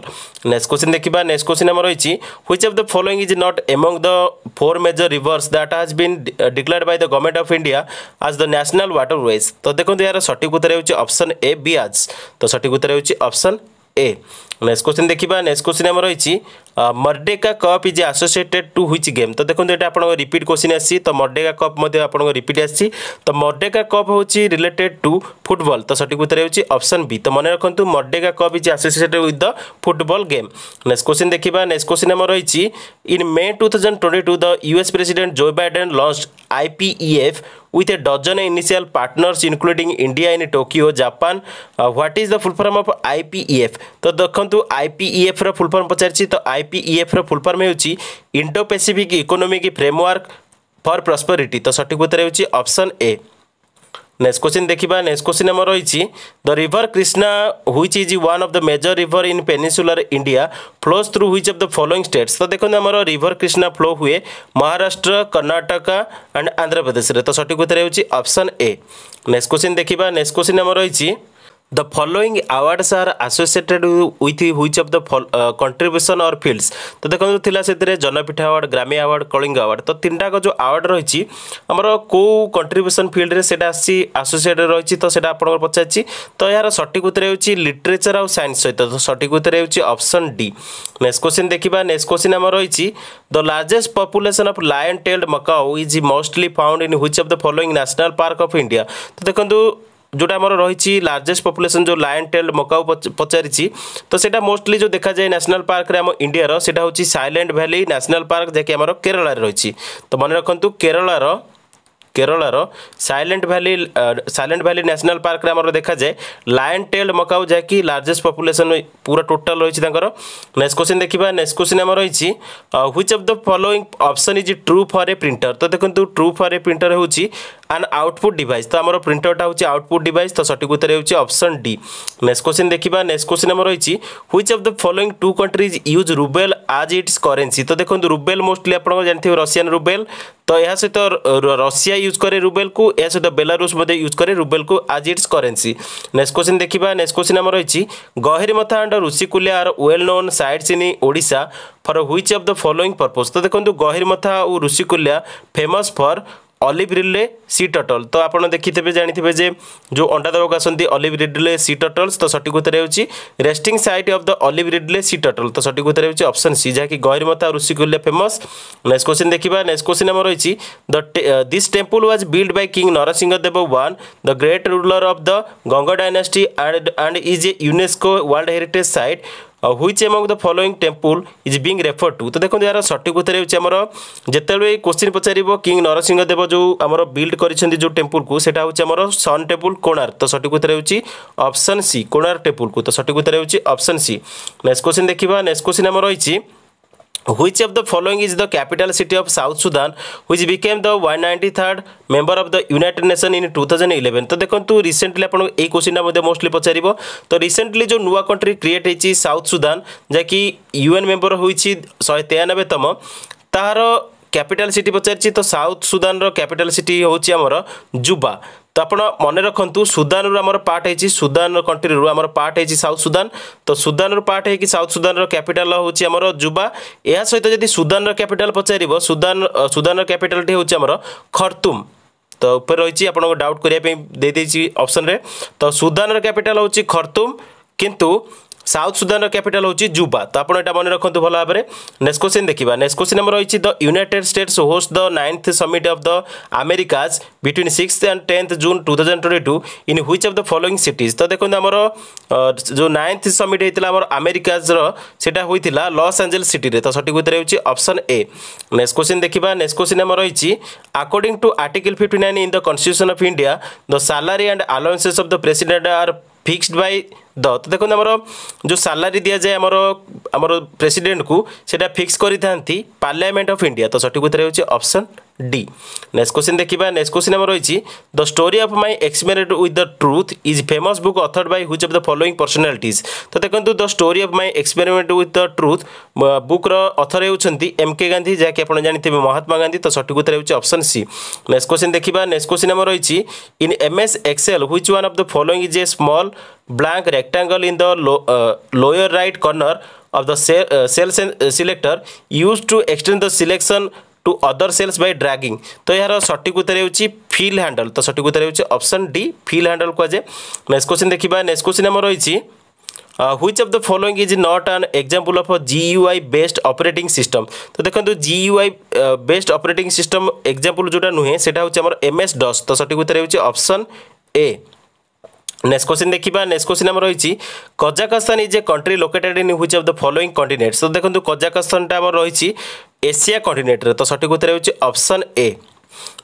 Speaker 1: next question দেখা নেক্সট কোশ্চিন আমার রয়েছে which of the following is not among the four major rivers that has been declared by the government of India as the national water wedge তো দেখুন ইয়ার সঠিক উত্তর হচ্ছে option এ বিয়াজ তো সঠিক উত্তর হচ্ছে অপশন ए নেক্সট কোশ্চিন দেখিবা নেক্সট কোশ্চিন আমার রয়েছে Merdeka cup is associated to which game তো দেখুন এটা আপনার রিপিট কোশ্চিন আসছে তো মর্ডেকা কপ আপনার রিপিট আসছে তো মর্ডেকা কপ হচ্ছে রিলেটেড টু ফুটবল তো সঠিক উত্তর হচ্ছে অপশন বি তো মনে রাখতু Merdeka cup is associated with the football game next question দেখা নেক্সট কোশ্চিন আমার রয়েছে in May two thousand twenty two the US president Joe Biden launch IPEF with a dozen initial partners including India and Tokyo, Japan. Uh, what is the full form of IPEF? তো দেখন্তু IPEF র ফুল form পচারছি তো I IPEF full form Indo Pacific economic framework for prosperity तो सठिक उत्तर option A next question देखा next question आम रही the river Krishna which is one of the major river in peninsular India flows through which of the following states तो देखो आम river Krishna flow हुए महाराष्ट्र कर्नाटक एंड आंध्र प्रदेश में तो सठिक उत्तर होप्शन ए नेक्स्ट क्वेश्चन देखा नेक्स्ट क्वेश्चन आम रही The following awards are associated with which of the uh, contribution or fields. তো দেখନ୍ତୁ ଥିଲା ସେଥିରେ Jnanpith award Grammy award Kalinga award ତ ତିନିଟାକ ଯେଉଁ ଆୱାର୍ଡ଼ ରହିଛି ଆମର କେଉଁ କଣ୍ଟ୍ରିବ୍ୟୁସନ୍ ଫିଲ୍ଡରେ ସେଇଟା ଆସିଛି ଆସୋସିଏଟ୍ ରହିଛି ତ ସେଇଟା ଆପଣଙ୍କର ପଚାରିଛି ତ ଏହାର ସଠିକ୍ ଉତ୍ତର ହେଉଛି ଲିଟରେଚର୍ ଆଉ ସାଇନ୍ସ ସହିତ ତ ସଠିକ୍ ଉତ୍ତର ହେଉଛି ଅପସନ୍ ଡି ନେକ୍ସଟ କୋଶ୍ଚିନ୍ ଦେଖିବା ନେକ୍ସଟ କୋଶ୍ଚିନ୍ ଆମର ରହିଛି the largest population of lion tailed macaque is mostly found in which of the following national park of India ତ ଦେଖନ୍ତୁ ଯେଉଁଟା ଆମର ରହିଛି ଲାର୍ଜେଷ୍ଟ ପପୁଲେସନ୍ ଯେଉଁ ଲାୟନ୍ ଟେଲ୍ ମକାଉ ପଚାରିଛି ତ ସେଇଟା ମୋଷ୍ଟଲି ଯେଉଁ ଦେଖାଯାଏ ନ୍ୟାସନାଲ୍ ପାର୍କରେ ଆମ ଇଣ୍ଡିଆର ସେଇଟା ହେଉଛି ସାଇଲେଣ୍ଟ ଭ୍ୟାଲି ନ୍ୟାସନାଲ୍ ପାର୍କ ଯାହାକି ଆମର କେରଳରେ ରହିଛି ତ ମନେ ରଖନ୍ତୁ କେରଳାର କେରଳର silent valley silent valley national ପାର୍କରେ ଆମର ଦେଖାଯାଏ ଲାୟନ୍ ଟେଲ୍ଡ ମକାଉ ଯାହାକି ଲାର୍ଜେଷ୍ଟ ପପୁଲେସନ୍ ପୁରା ଟୋଟାଲ୍ ରହିଛି ତାଙ୍କର ନେକ୍ସଟ କୋଶ୍ଚିନ୍ ଦେଖିବା ନେକ୍ସଟ କୋଶ୍ଚିନ୍ ଆମର ରହିଛି which of the following option is true for a printer ତ ଦେଖନ୍ତୁ ଟ୍ରୁ ଫର୍ ଏ ପ୍ରିଣ୍ଟର ହେଉଛି ଆଣ୍ଡ ଆଉଟପୁଟ୍ ଡିଭାଇସ୍ ତ ଆମର ପ୍ରିଣ୍ଟରଟା ହେଉଛି ଆଉଟପୁଟ୍ ଡିଭାଇସ୍ ତ ସଠିକ୍ ଉତ୍ତର ହେଉଛି ଅପସନ୍ ଡି ନେକ୍ସଟ କୋଶ୍ଚିନ୍ ଦେଖିବା ନେକ୍ସଟ କୋଶ୍ଚିନ୍ ଆମର ରହିଛି which of the following two countries use ruble as its currency ତ ଦେଖନ୍ତୁ ରୁବେଲ୍ ମୋଷ୍ଟଲି ଆପଣଙ୍କ ଜାଣିଥିବେ ରଷିଆନ୍ ରୁବେଲ୍ ତ ଏହା ସହିତ ରଷିଆ यूज करे रुबेल को या सहित बेलारूस मध्य यूज करे रुबेल को as its currency next question देखा नेक्स्ट क्वेश्चन आम रही Gahirmatha and Rushikulya are well known sites in Odisha for which of the following purpose তো দেখুন গহিরমথা और ऋषिकुल्या फेमस फर ଅଲିଭ୍ ରିଲେ ସି ଟଟଲ୍ ତ ଆପଣ ଦେଖିଥିବେ ଜାଣିଥିବେ ଯେ ଯେଉଁ ଅଣ୍ଡା ଦେବାକୁ ଆସନ୍ତି ଅଲିଭ୍ ରିଡ୍ଲେ ସି ଟଟଲ୍ସ ତ ସଠିକ୍ ଉତ୍ତର ହେଉଛି resting site of the olive ridley C turtle ତ ସଠିକ୍ ଉତ୍ତର ହେଉଛି ଅପସନ୍ ସି ଯାହାକି ଗହିରମଥା ଆଉ ଋଷିକୁଲ୍ୟ ଫେମସ୍ ନେକ୍ସଟ କୋଶ୍ଚିନ୍ ଦେଖିବା ନେକ୍ସଟ କୋଶ୍ଚିନ୍ ଆମର ରହିଛି the this temple was build by king Narasimhadeva one the great ruler of the Ganga dynasty and and is a UNESCO world heritage site which among the following temple is being refer to ତ ଦେଖନ୍ତୁ ଏହାର ସଠିକ୍ ଉତ୍ତର ହେଉଛି ଆମର ଯେତେବେଳେ ଏଇ question ପଚାରିବ କିଙ୍ଗ୍ ନରସିଂହ ଦେବ ଯେଉଁ ଆମର ବିଲ୍ଡ କରିଛନ୍ତି ଯେଉଁ ଟେମ୍ପୁଲ୍କୁ ସେଇଟା ହେଉଛି ଆମର ସନ୍ ଟେମ୍ପୁଲ କୋଣାର୍କ ତ ସଠିକ୍ ଉତ୍ତର ହେଉଛି ଅପସନ୍ ସି କୋଣାର୍କ ଟେମ୍ପୁଲକୁ ତ ସଠିକ୍ ଉତ୍ତର ହେଉଛି ଅପସନ୍ ସି ନେକ୍ସଟ କୋଶ୍ଚିନ୍ ଦେଖିବା ନେକ୍ସଟ କୋଶ୍ଚିନ୍ ଆମର ରହିଛି which of the following is the capital city of south sudan which became the 193rd member of the united nation in 2011 তো দেখন্তু রিসেন্টলি আপন এই কোশ্চেনটা মধ্যে মোস্টলি পচারিব তো রিসেন্টলি যে নুয়া কন্ট্রি ক্রিয়েট হইছি সাউথ সুদান যা কি ইউএন মেম্বার হইছি 193 তম তার ক্যাপিটাল সিটি পচারিছি তো সাউথ সুদানর ক্যাপিটাল সিটি হচ্ছে আমার জুবা তো আপনার মনে রাখতু সুদানর আমার পার্ট হয়েছি সুদান কন্ট্রি আমার পার্ট হয়েছি সাউথ সুদান তো সুদানর পার্ট হয়েকি সাউথ সুদানর ক্যাপিটাল হচ্ছে আমার জুবা এর সহ যদি সুদানর ক্যাপিটাল পচারিব সুদান সুদানর ক্যাপিটালটি হচ্ছে আমার খর্তুম তো উপরে রয়েছে আপনার ডাউট করা অপশনরে তো সুদানর ক্যাপিটাল হচ্ছে খর্তুম কিন্তু সাউথ সুদানর ক্যাপিটাল হচ্ছে জুবা তো আপনার এটা মনে রাখুন ভালো ভাবে নেক্সট কোশ্চিন দেখা নেক্সট কোশ্চিন আমার রয়েছে the United States host the ninth summit of the Americas between six and tenth June two thousand twenty two in which of the following cities তো দেখুন আমার যে নাইন্থ সমিট হয়েছিল আমার আমেরিকাজর সেটা হয়েছিল লস আঞ্জেলস সিটিরে তো সঠিক উত্তর হচ্ছে অপশন এ নেক্সট কোশ্চিন দেখা নেক্সট কোশ্চিন আমার রয়েছে according to article fifty nine in the constitution of India the salary and allowances of the president are fixed by the ତ ଦେଖନ୍ତୁ ଆମର ଯେଉଁ ସାଲାରୀ ଦିଆଯାଏ ଆମର ଆମର ପ୍ରେସିଡେଣ୍ଟକୁ ସେଇଟା ଫିକ୍ସ କରିଥାନ୍ତି ପାର୍ଲାମେଣ୍ଟ ଅଫ୍ ଇଣ୍ଡିଆ ତ ସଠିକ ଉତ୍ତର ହେଉଛି ଅପସନ୍ ডি নেক্সট কোশ্চিন দেখিবা নেক্সট কোশ্চিন আমার রয়েছে the story of my experiment with the truth is famous book authored by which of the following personalities তো দেখুন the story of my experiment with the truth বুকর author হচ্ছেন M K Gandhi যাকে আপনার জাঁথিবে মহাত্মা গান্ধী তো সঠিক উত্তর হচ্ছে অপশন সি নেক্সট কোশ্চিন দেখিবা নেক্সট কোশ্চিন আমার রয়েছে in M S excel which one of the following is a small blank rectangle in the lo uh, lower right corner of the cell, uh, cell selector used to extend the selection to other cells by dragging তো এর সঠিক উত্তর হচ্ছে feel handle তো সঠিক উত্তর হচ্ছে option D fill handle কুযায়ে নেক্সট কোশ্চিন দেখবা নেক্সট কোশ্চিন আমার রয়েছে which of the following is not an example of GUI based operating system তো দেখুন GUI based operating system example যেটা নুহে সেটা হচ্ছে আমার এম এস ডস তো সঠিক উত্তর হচ্ছে অপশন এ নেক্সট কোশ্চিন দেখিবা নেক্সট কোশ্চিন আমার রয়েছে Kazakhstan is a country located in which of the following continents তো দেখুন কজাকস্তানটা আমার রয়েছে এসিয়া কন্টিনেন্টরে তো সঠিক উত্তর হচ্ছে অপশন এ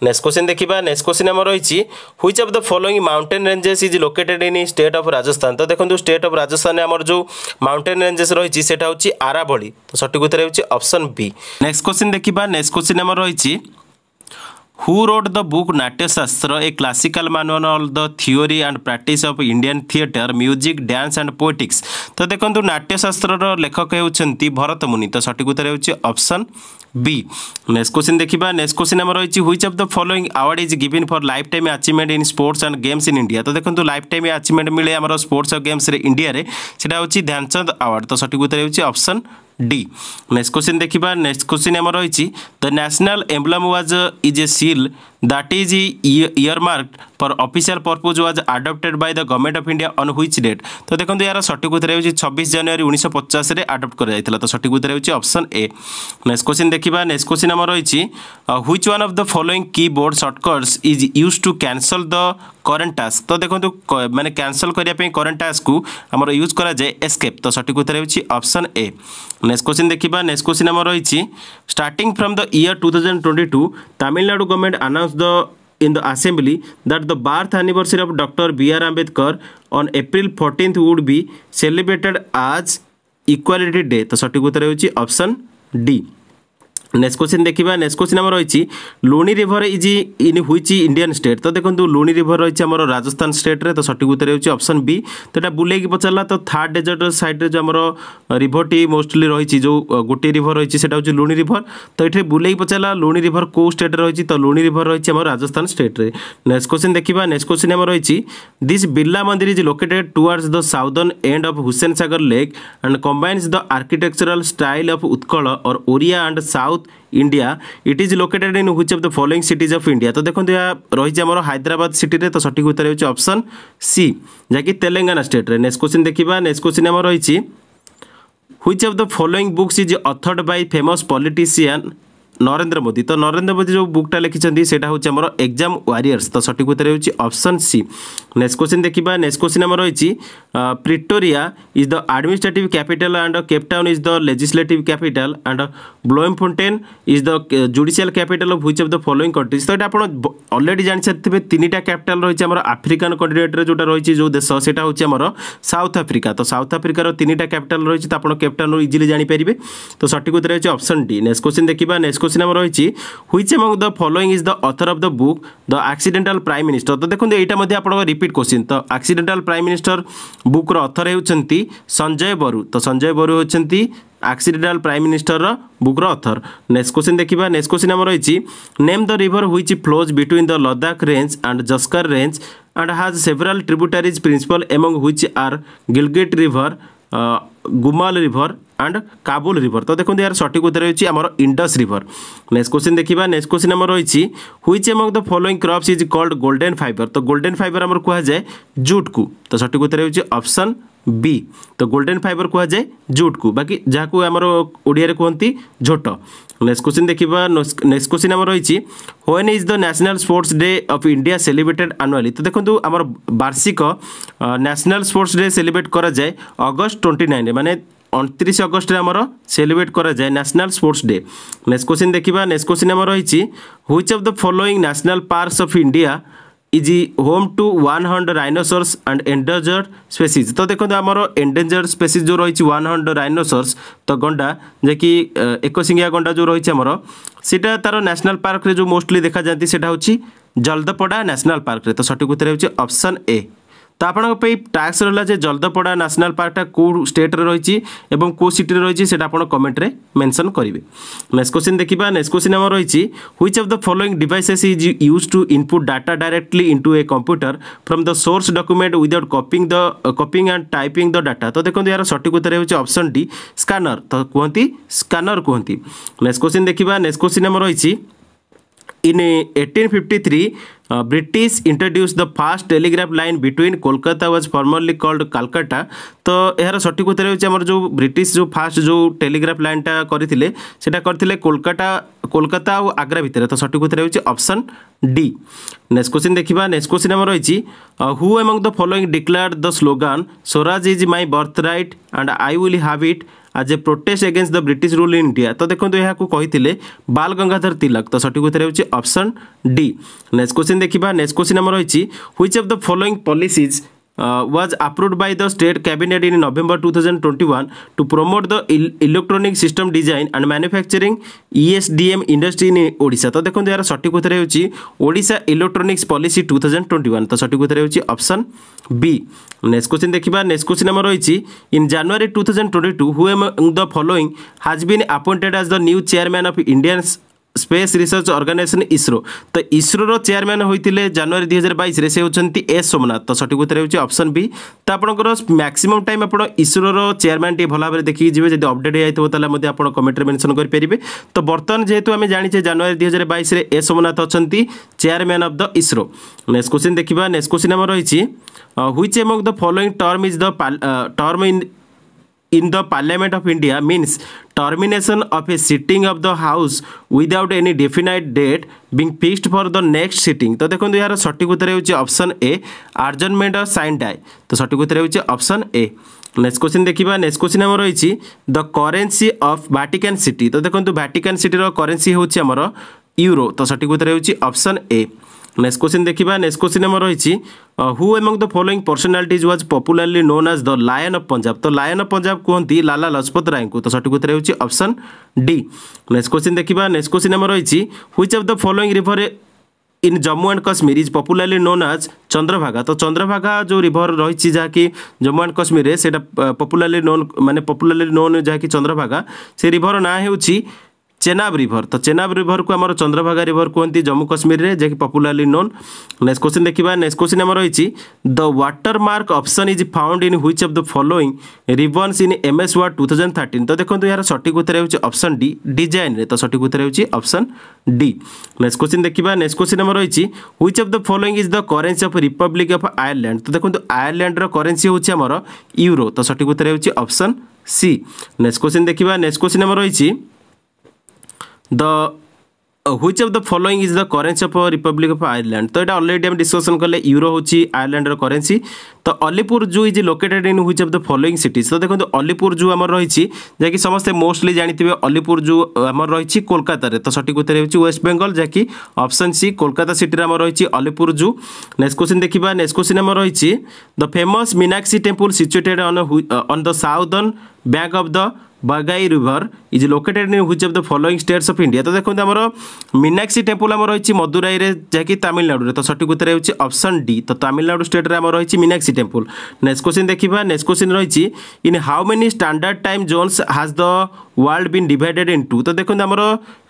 Speaker 1: নেক্সট কোশ্চিন দেখিবা নেক্সট কোশ্চিন আমার রয়েছে which of the following mountain ranges is located in state of Rajasthan তো দেখুন স্টেট অফ রাজস্থানে আমার যে মাউন্টেন রেঞ্জেস রয়েছে সেটা হচ্ছে আরাবলি তো সঠিক উত্তর হচ্ছে অপশন বি নেক্সট কোশ্চিন দেখিবা নেক্সট কোশ্চিন আমার রয়েছে Who wrote the book Natyashastra, a classical manual of the theory and practice of Indian theatre, music, dance and poetics? ତ ଦେଖନ୍ତୁ ନାଟ୍ୟଶାସ୍ତ୍ରର ଲେଖକ ହେଉଛନ୍ତି ଭରତ ମୁନି ତ ସଠିକ୍ ଉତ୍ତର ହେଉଛି ଅପସନ୍ ବି ନେକ୍ସଟ କୋଶ୍ଚିନ୍ ଦେଖିବା ନେକ୍ସଟ କୋଶ୍ଚିନ୍ ଆମର ରହିଛି which of the following award is given for lifetime achievement in sports and games in India ତ ଦେଖନ୍ତୁ ଲାଇଫ୍ ଟାଇମ୍ ଆଚିଭମେଣ୍ଟ ମିଳେ ଆମର ସ୍ପୋର୍ଟସ୍ ଆଉ ଗେମ୍ସରେ ଇଣ୍ଡିଆରେ ସେଇଟା ହେଉଛି ଧ୍ୟାନଚନ୍ଦ ଆୱାର୍ଡ ତ ସଠିକ୍ ଉତ୍ତର ହେଉଛି ଅପସନ୍ ଡି ନେକ୍ସଟ କ୍ୱେଶ୍ଚିନ୍ ଦେଖିବା ନେକ୍ସଟ କ୍ୱେଶ୍ଚିନ୍ ଆମର ରହିଛି the national emblem was is a seal that is e-, earmarked for official purpose was adopted by the government of India on which date তো দেখুন এর সঠিক উত্তর হচ্ছে ছবিশ জানুয়ারি উনিশশো পচাশে আডপ্ট করা যাই তো সঠিক উত্তর হচ্ছে অপশন এ নেক্সট কোশ্চিন দেখা নেক্সট কোশ্চিন আমার রয়েছে which one of the following keyboard shortcuts is use to cancel the current task তো দেখুন মানে ক্যানসল করা করেন্ট টাস্ক আমার ইউজ করা যায় এসকেপ তো সঠিক উত্তর হচ্ছে অপশন এ নেক্সট কোশ্চিন দেখা নেক্সট কোশ্চিন আমার রয়েছে starting from the year two thousand twenty two Tamil Nadu government announce announced the in the assembly that the birth anniversary of Dr. B. R. Ambedkar on April 14th would be celebrated as Equality Day. তো সঠিক উত্তর হচ্ছে next question দেখা next question আমার রয়েছে Luni river is in which Indian state তো দেখুন লুণি river রয়েছে আমার রাজস্থান স্টেট্রে তো সঠিক উত্তর হচ্ছে অপশন বি তো এটা বুলাইকি পচারা তো থার্ড ডেজর্ট সাইড্রে যে আমার রিভরটি মোস্টলি রয়েছে যে গোটিয়ে রিভর রয়েছে সেটা হচ্ছে লুণি রিভর তো এটি বুলাইকি পচারা লুণি রিভর কেউ স্টেট্রে রয়েছে তো লুণি রিভর রয়েছে আমার রাজস্থান স্টেট্রে নেক্সট কোশ্চিন দেখা নেক্সট কোশ্চিন আমার রয়েছে this Birla Mandir is located towards the southern end of Hussain Sagar lake and combines the architectural style of Utkal or Odia and south south India it is located in which of the following cities of India तो देखो या रही आम Hyderabad city तो, तो सठिक उत्तर हो सी जहाँकि तेलेंगाना स्टेट्रे नेक्स्ट क्वेश्चन देखा नेक्स्ट क्वेश्चन आम रही which of the following books is authored by famous politician Narendra Modi ତ ନରେନ୍ଦ୍ର ମୋଦି ଯେଉଁ ବୁକ୍ଟା ଲେଖିଛନ୍ତି ସେଇଟା ହେଉଛି ଆମର ଏକ୍ଜାମ୍ ୱାରିୟର୍ସ ତ ସଠିକ୍ ଉତ୍ତର ହେଉଛି ଅପସନ୍ ସି ନେକ୍ସଟ କୋଶ୍ଚିନ୍ ଦେଖିବା ନେକ୍ସଟ କୋଶ୍ଚିନ୍ ଆମର ରହିଛି Pretoria is the administrative capital and Cape Town is the legislative capital and Bloemfontein is the judicial capital of which of the following countries ତ ଏଇଟା ଆପଣ ଅଲରେଡ଼ି ଜାଣିସାରିଥିବେ ତିନିଟା କ୍ୟାପିଟାଲ୍ ରହିଛି ଆମର African କଣ୍ଟିନେଣ୍ଟରେ ଯେଉଁଟା ରହିଛି ଯେଉଁ ଦେଶ ସେଇଟା ହେଉଛି ଆମର ସାଉଥ ଆଫ୍ରିକା ତ ସାଉଥ ଆଫ୍ରିକାର ତିନିଟା କ୍ୟାପିଟାଲ୍ ରହିଛି ତ ଆପଣ କ୍ୟାପିଟାଲ୍ରୁ ଇଜିଲି ଜାଣିପାରିବେ ତ ସଠିକ୍ ଉତ୍ତର ହେଉଛି ଅପସନ୍ ଡି ନେକ୍ସଟ କୋଶ୍ଚିନ୍ ଦେଖିବା ନେକ୍ସଟ কোশ্চিন আমার রয়েছে which among the following is the author of the book the accidental prime minister তো দেখুন এইটা মধ্যে আপনার রিপিট কোশ্চিন তো আক্সিডেন্টাল প্রাইম মিনিষ্টর বুক্র অথর হচ্ছেন সঞ্জয় বরু তো সঞ্জয় বরু হচ্ছেন ଆକ୍ସିଡେଣ୍ଟାଲ ପ୍ରାଇମ୍ ମିନିଷ୍ଟରର ବୁକ୍ର ଅଥର ନେକ୍ସଟ କୋଶ୍ଚିନ୍ ଦେଖିବା ନେକ୍ସଟ କୋଶ୍ଚିନ୍ ଆମର ରହିଛି name the river which flows between the Ladakh range and ଜସ୍କର range and has several tributaries principal among which are Gilgit river Gumal river and Kabul river ତ ଦେଖନ୍ତୁ ଏହାର ସଠିକ୍ ଉତ୍ତର ହେଉଛି ଆମର ଇଣ୍ଡସ୍ ରିଭର ନେକ୍ସଟ କୋଶ୍ଚିନ୍ ଦେଖିବା ନେକ୍ସଟ କୋଶ୍ଚିନ୍ ଆମର ରହିଛି which among the following crops is called golden fibre ତ ଗୋଲ୍ଡେନ୍ ଫାଇବର ଆମର କୁହାଯାଏ ଜୁଟ୍କୁ ତ ସଠିକ୍ ଉତ୍ତର ହେଉଛି ଅପସନ୍ বি তো গোল্ডেন ফাইবর কুহযায়ে জুটকু বাকি যা আমার ওড়িয়ার কুহতি ঝোট নেক্সট কোশ্চিন দেখা নেক্সট কোশ্চিন আমার রয়েছে when is the national sports day of India celebrated annually তো দেখুন আমার বার্ষিক ন্যাশনাল স্পোর্টস ডে সেলিব্রেট করা যায় অগস্ট টোয়েন্টি নাইনে মানে অণতিরিশ অগস্টে আমার সেলিব্রেট করা যায় national sports day next question দেখা নেক্সট কোশ্চিন আমার রয়েছে which of the following national parks of India is home to one hundred rhinoceros and endangered species तो देखो आमर एंडेजर्ड स्पेसीज जो रही वन हंड्रेड राइनोसर्स तो गंडा जे कि एक शिंगिया गंडा जो रही आमर सेटा तार न्यासनाल पार्क जो मोस्टली देखा जाती से जलदपड़ा न्यासनाल पार्क तो सठिक उत्तर हो ए তো আপনার টাস্ক রহলা যে জলদপড়া ন্যাশনাল পার্কটা কেউ স্টেট্রে রয়েছে এবং কেউ সিটিরে রয়েছে সেটা আপনার কমেন্টে মেনশন করবে নেক্সট কোশ্চিন দেখা নেক্সট কোশ্চিন আমার রয়েছে which of the following devices is use to input data directly into a computer from the source document without copying the copying and typing the data তো দেখুন এর সঠিক উত্তর হচ্ছে অপশন ডি স্কানর তো কুহতি স্কানর কুহতি নেক্সট কোশ্চিন দেখা নেক্সট কোশ্চিন আমার রয়েছে in eighteen fifty three Uh, British introduced the first telegraph line between Kolkata was formerly called Calcutta. তো এর সঠিক উত্তর হচ্ছে আমার যে ব্রিটিশ যে ফার্স্ট যে টেলিগ্রাফ লাইনটা করে সেটা করে কলকাতা কলকাতা ও আগ্রা ভিতরে তো সঠিক উত্তর হচ্ছে অপশন ডি নেক্সট কোশ্চিন দেখা নেক্সট কোশ্চিন আমার রয়েছে who among the following declared the slogan swaraj is my birthright and I will have it as a protest against the British rule in India ତ ଦେଖନ୍ତୁ ଏହାକୁ କହିଥିଲେ ବାଲ ଗଙ୍ଗାଧର ତିଲକ ତ ସଠିକ୍ ଉତ୍ତର ହେଉଛି ଅପସନ୍ ଡି ନେକ୍ସଟ କୋଶ୍ଚିନ୍ ଦେଖିବା ନେକ୍ସଟ କୋଶ୍ଚିନ୍ ଆମର ରହିଛି which of the following policies was approved by the state cabinet in November 2021 to promote the electronic system design and manufacturing ESDM industry in Odisha তো দেখুন এর সঠিক উত্তর হচ্ছে Odisha electronics policy 2021 তো সঠিক উত্তর হচ্ছে অপশন বি নেক্সট কোশ্চেন দেখিবা নেক্সট কোশ্চেন আমার রয়েছে in January 2022 who among the following has been appointed as the new chairman of Indian Space Research Organisation ISRO তো ইসরোর চেয়ারম্যান হয়েছে জানুয়ারি দুই হাজার বাইশে সে হচ্ছেন এস সোমনাথ তো সঠিক উত্তর হচ্ছে অপশন বি তো আপনার ম্যাক্সিমম টাইম আপনার ইসরোর চেয়ারম্যান টিকে ভাল ভাবে দেখি যাবে যদি অপডেট হয়ে যাই তাহলে মধ্যে আপনার কমেন্টরে মেনশন করে পেবে তো বর্তমান যেহেতু আমি জাঁচে জানুয়ারি দুই হাজার বাইশে এস সোমনাথ অনেক chairman of the ISRO next question দেখা নেক্সট কোশ্চিন আমার রয়েছে which among the following term is the term in in the parliament of india means termination of a sitting of the house without any definite date being fixed for the next sitting तो देखो तो यार सठिक उत्तर हो option ए आर्जनमेंट और sign died तो सठिक उत्तर हो ऑप्शन ए नेक्स्ट क्वेश्चन देखा नेक्स्ट क्वेश्चन आम रही the currency of Vatican city तो देखो भाटिकान सिटर करेन्सी हूँ आमर यूरो तो, तो सठिक उत्तर हो ए ନେକ୍ସଟ କୋଶ୍ଚିନ୍ ଦେଖିବା ନେକ୍ସଟ କୋଶ୍ଚିନ୍ ଆମର ରହିଛି who among the following personalities was popularly known as the lion of Punjab ତ ଲାୟନ୍ ଅଫ୍ ପଞ୍ଜାବ କୁହନ୍ତି ଲାଲା ଲଜପତ ରାୟଙ୍କୁ ତ ସଠିକ ଉତ୍ତର ହେଉଛି ଅପସନ୍ ଡି ନେକ୍ସଟ କୋଶ୍ଚିନ୍ ଦେଖିବା ନେକ୍ସଟ କୋଶ୍ଚିନ୍ ଆମର ରହିଛି which of the following river in Jammu and Kashmir is popularly known as Chandrabhaga तो चंद्रभागा जो रिभर रही जहाँकि जम्मू एंड कश्मीर से पपुलारली नोन मानने पपुलारली नोन जहाँकि चंद्रभागा से रिभर ना हूँ चेनाब रिभर त चेनाब रिभरको चन्द्रभागा रिभर कुन जम्मु काश्मीर जा पपुलर्ली नोन नेक्स्ट क्वेश्चन देखिबा नेक्स्ट क्वेश्चन क्वेसन नम्बर रहेछ the watermark option is found in which of the following ribbons in MS Word two तो थर्टिन त उत्तर हो सठिक ऑप्शन डी डिजाइन रे तो उत्तर हो उथ्यो ऑप्शन डी नेक्स्ट क्वेश्चन देखिबा नेक्स्ट क्वेश्चन क्वेसन नम्बर रहेछ which of the following is the currency of Republic of Ireland of Ireland त देख्नु आयरलान्डर यूरो तो अब उत्तर हो सठी ऑप्शन सी नेक्स्ट क्वेश्चन देखिबा नेक्स्ट क्वेश्चन क्वेसन नम्बर रहेछ the uh, which of the following is the currency of republic of ireland so it already am discussion kale euro hochi ireland ro currency তো Alipur zoo is located in which of the following cities তো দেখুন অলিপুর জু আমার রয়েছে যাকি সমস্তে mostly জাঁথিবে Alipur জু আমার রয়েছে কলকাতার তো সঠিক উত্তর হচ্ছে ওয়েস্ট বেঙ্গল যাকি অপশন সি কলকাতা সিটির আমার রয়েছে অলিপুর জু নেক্সট কোশ্চিন দেখা নেক্সট কোশ্চিন আমার রয়েছে the famous Meenakshi temple situated on on the southern bank of the Vaigai river is located in which of the following states of India ତ ଦେଖନ୍ତୁ ଆମର ମିନାକ୍ଷୀ ଟେମ୍ପଲ୍ ଆମର ରହିଛି ମଦୁରାଇରେ ଯାହାକି ତାମିଲନାଡ଼ୁରେ ତ ସଠିକ୍ ଉତ୍ତର ହେଉଛି ଅପସନ୍ ଡି ତ ତାମିଲନାଡ଼ୁ ଷ୍ଟେଟ୍ରେ ଆମର ରହିଛି ମିନାକ୍ଷୀ ଟେମ୍ପଲ୍ ନେକ୍ସଟ କୋଶ୍ଚିନ୍ ଦେଖିବା ନେକ୍ସଟ କୋଶ୍ଚିନ୍ ରହିଛି in how many standard time zones has the world been divided into তো দেখুন আমার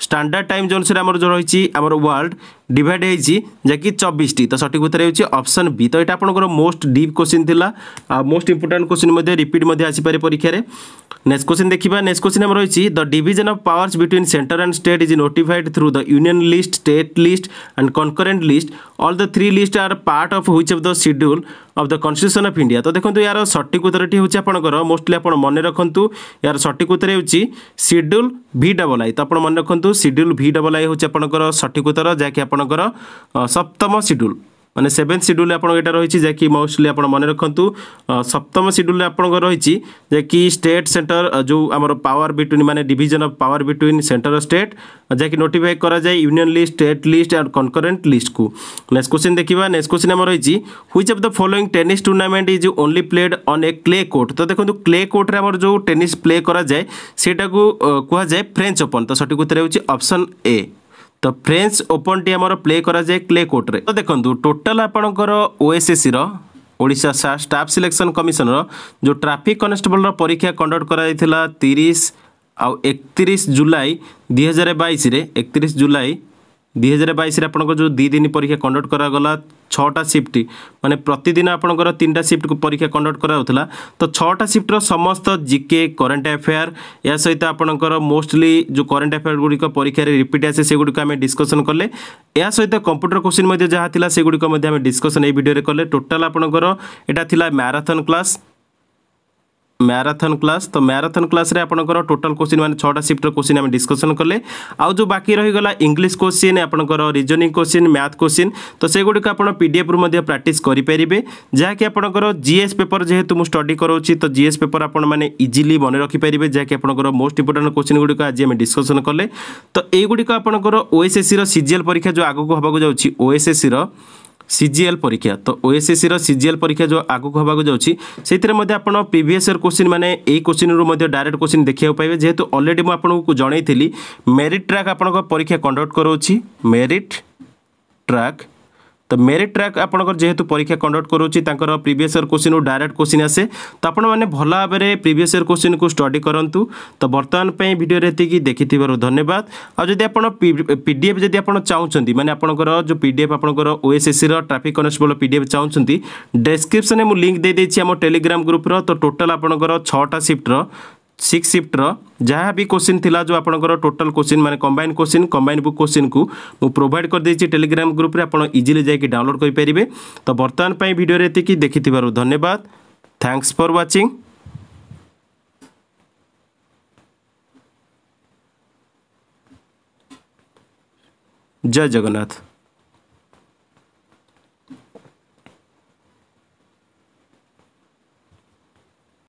Speaker 1: স্ট্যান্ডার্ড টাইম জোন সেটা আমার রয়েছে আমার ওয়ার্ল্ড ডিভাইড হয়েছি যাকি চব্বিশটি তো সঠিক উত্তর হচ্ছে অপশন বি তো এটা আপনার মোস্ট ডিপ কোশ্চিন লা মোস্ট ইম্পর্টাট কোশ্চিন রিপিট আসিপারে পরীক্ষার নেক্সট কোশ্চিন দেখা নেক্সট কোশ্চিন আমার রয়েছে the division of powers between centre and state is notified through the union list state list and concurrent list all the three list are part of which of the schedule of the constitution of India ତ ଦେଖନ୍ତୁ ଏହାର ସଠିକ୍ ଉତ୍ତରଟି ହେଉଛି ଆପଣଙ୍କର mostly ଆପଣ ମନେ ରଖନ୍ତୁ ଏହାର ସଠିକ୍ ଉତ୍ତର ହେଉଛି ସିଡ୍ୟୁଲ୍ ଭି ଡବଲ୍ ଆଇ ତ ଆପଣ ମନେ ରଖନ୍ତୁ ସିଡ୍ୟୁଲ୍ ଭି ଡବଲ୍ ଆଇ ହେଉଛି ଆପଣଙ୍କର ସଠିକ୍ ଉତ୍ତର ଯାହାକି ଆପଣଙ୍କର ସପ୍ତମ ସିଡ୍ୟୁଲ୍ মানে সেভেন্ଥ সিड्यूल আপনার এটা রয়েছে যা কি মোস্টলি আপনার মনে রাখতু সপ্তম সিड्यूल আপনার রয়েছে যা কি স্টেট সেন্টার যে আমার পাওয়ার বিটুইন মানে division of power between centre state যা কি নোটিফাই করা যায় ইউনিয়ন লিস্ট স্টেট লিস্ট আর কনকরেন্ট লিস্ট কু নেক্সট কোশ্চিন দেখবা নেক্সট কোশ্চিন আমার রয়েছে which of the following tennis tournament is only played on a clay court তো দেখুন ক্লে কোর্টে আমার যে টেনিস প্লে করা যায় সেটা কুয়া ফ্রেঞ্চ ওপন তো সঠিক উত্তর হচ্ছে অপশন এ ତ ଫ୍ରେଞ୍ଚ ଓପନ୍ଟି ଆମର ପ୍ଲେ କରାଯାଏ କ୍ଲେ କୋର୍ଟରେ ତ ଦେଖନ୍ତୁ ଟୋଟାଲ ଆପଣଙ୍କର ଓଏସ୍ଏସିର ଓଡ଼ିଶା ଷ୍ଟାଫ୍ ସିଲେକ୍ସନ୍ କମିଶନର ଯେଉଁ ଟ୍ରାଫିକ୍ କନେଷ୍ଟବଲ୍ର ପରୀକ୍ଷା କଣ୍ଡକ୍ଟ କରାଯାଇଥିଲା ତିରିଶ ଆଉ ଏକତିରିଶ ଜୁଲାଇ ଦୁଇହଜାର ବାଇଶରେ ଏକତିରିଶ ଜୁଲାଇ ଦୁଇ ହଜାର ବାଇଶରେ ଆପଣଙ୍କର ଯେଉଁ ଦୁଇ ଦିନ ପରୀକ୍ଷା କଣ୍ଡକ୍ଟ କରାଗଲା ଛଅଟା ସିଫ୍ଟ ମାନେ ପ୍ରତିଦିନ ଆପଣଙ୍କର ତିନିଟା ସିଫ୍ଟକୁ ପରୀକ୍ଷା କଣ୍ଡକ୍ଟ କରାଯାଉଥିଲା ତ ଛଅଟା ସିଫ୍ଟର ସମସ୍ତ ଜିକେ କରେଣ୍ଟ ଆଫେୟାର ଏହା ସହିତ ଆପଣଙ୍କର ମୋଷ୍ଟଲି ଯେଉଁ କରେଣ୍ଟ ଆଫେୟାର ଗୁଡ଼ିକ ପରୀକ୍ଷାରେ ରିପିଟ୍ ଆସେ ସେଗୁଡ଼ିକ ଆମେ ଡିସ୍କସନ୍ କଲେ ଏହା ସହିତ କମ୍ପ୍ୟୁଟର କୋଶ୍ଚିନ୍ ମଧ୍ୟ ଯାହା ଥିଲା ସେଗୁଡ଼ିକ ମଧ୍ୟ ଆମେ ଡିସ୍କସନ୍ ଏଇ ଭିଡ଼ିଓରେ କଲେ ଟୋଟାଲ୍ ଆପଣଙ୍କର ଏଇଟା ଥିଲା ମ୍ୟାରାଥନ୍ କ୍ଲାସ୍ ম্যারাথন ক্লাস তো ম্যাରାଥନ୍ କ୍ଲାସ୍ରେ ଆପଣଙ୍କର ଟୋଟାଲ୍ କୋଶ୍ଚିନ୍ ମାନେ ଛଅଟା ସିଫ୍ଟର କୋଶ୍ଚିନ୍ ଆମେ ଡିସ୍କସନ୍ କଲେ ଆଉ ଯେଉଁ ବାକି ରହିଗଲା ଇଂଲିଶ କୋଶ୍ଚିନ୍ ଆପଣଙ୍କର ରିଜନିଂ କୋଶ୍ଚିନ୍ ମ୍ୟାଥ୍ କୋଶ୍ଚିନ୍ ତ ସେଗୁଡ଼ିକ ଆପଣ ପି ଡି ଏଫ୍ରୁ ମଧ୍ୟ ପ୍ରାକ୍ଟିସ୍ କରିପାରିବେ ଯାହାକି ଆପଣଙ୍କର ଜିଏସ୍ ପେପର ଯେହେତୁ ମୁଁ ଷ୍ଟଡି କରାଉଛି ତ ଜିଏସ୍ ପେପର ଆପଣମାନେ ଇଜିଲି ମନେ ରଖିପାରିବେ ଯାହାକି ଆପଣଙ୍କର ମୋଷ୍ଟ ଇମ୍ପୋର୍ଟାଣ୍ଟ କୋଶ୍ଚିନ୍ ଗୁଡ଼ିକ ଆଜି ଆମେ ଡିସ୍କସନ୍ କଲେ ତ ଏଇଗୁଡ଼ିକ ଆପଣଙ୍କର ଓଏସ୍ଏସ୍ସିର ସିଜିଏଲ୍ ପରୀକ୍ଷା ଯେଉଁ ଆଗକୁ ହେବାକୁ ଯାଉଛି ଓଏସ୍ଏସ୍ସିର ସିଜିଏଲ୍ ପରୀକ୍ଷା ତ ଓଏସ୍ଏସ୍ସିର ସିଜିଏଲ୍ ପରୀକ୍ଷା ଯେଉଁ ଆଗକୁ ହେବାକୁ ଯାଉଛି ସେଥିରେ ମଧ୍ୟ ଆପଣ ପ୍ରିଭିୟସ୍ ଇୟର୍ କୋଶ୍ଚିନ୍ ମାନେ ଏଇ କୋଶ୍ଚିନ୍ରୁ ମଧ୍ୟ ଡାଇରେକ୍ଟ କୋଶ୍ଚିନ୍ ଦେଖିବାକୁ ପାଇବେ ଯେହେତୁ ଅଲରେଡ଼ି ମୁଁ ଆପଣଙ୍କୁ ଜଣାଇଥିଲି ମେରିଟ୍ ଟ୍ରାକ୍ ଆପଣଙ୍କ ପରୀକ୍ଷା କଣ୍ଡକ୍ଟ କରାଉଛି ମେରିଟ୍ ଟ୍ରାକ୍ তো মেরিট ট্র্যাক আপনার যেহেতু পরীক্ষা কন্ডক্ট করুছি তাঁর previous year question direct question আসে তো আপনার মানে ভাল ভাবে প্রিভিয়স ইয়ার কোশ্চিন কু স্টডি করতু তো বর্তমান ভিডিও এতিকি দেখি ধন্যবাদ আদি আপনার পিডিএফ যদি আপনার চাহুমান মানে আপনার যে পিডিএফ আপনার ওএসএসি ট্রাফিক কনস্টেবল পিডিএফ চাহুমান ডেসক্রিপশনে মু লিঙ্ক দিয়ে দিয়েছি আমার টেলিগ্রাম গ্রুপর তো টোটাল আপনার ছটা সিফ্টর सिक्स सिफ्टर जहाँ भी क्वेश्चन थिला जो आपंकर टोटल क्वेश्चन मैंने combine question combine book question को मु प्रोवाइड कर देती टेलीग्राम ग्रुप रे आपण इजीली जाय डाउनलोड करि तो बर्तमान पई वीडियो रे कि देखिथिबारु धन्यवाद थैंक्स फॉर वाचिंग जय जगन्नाथ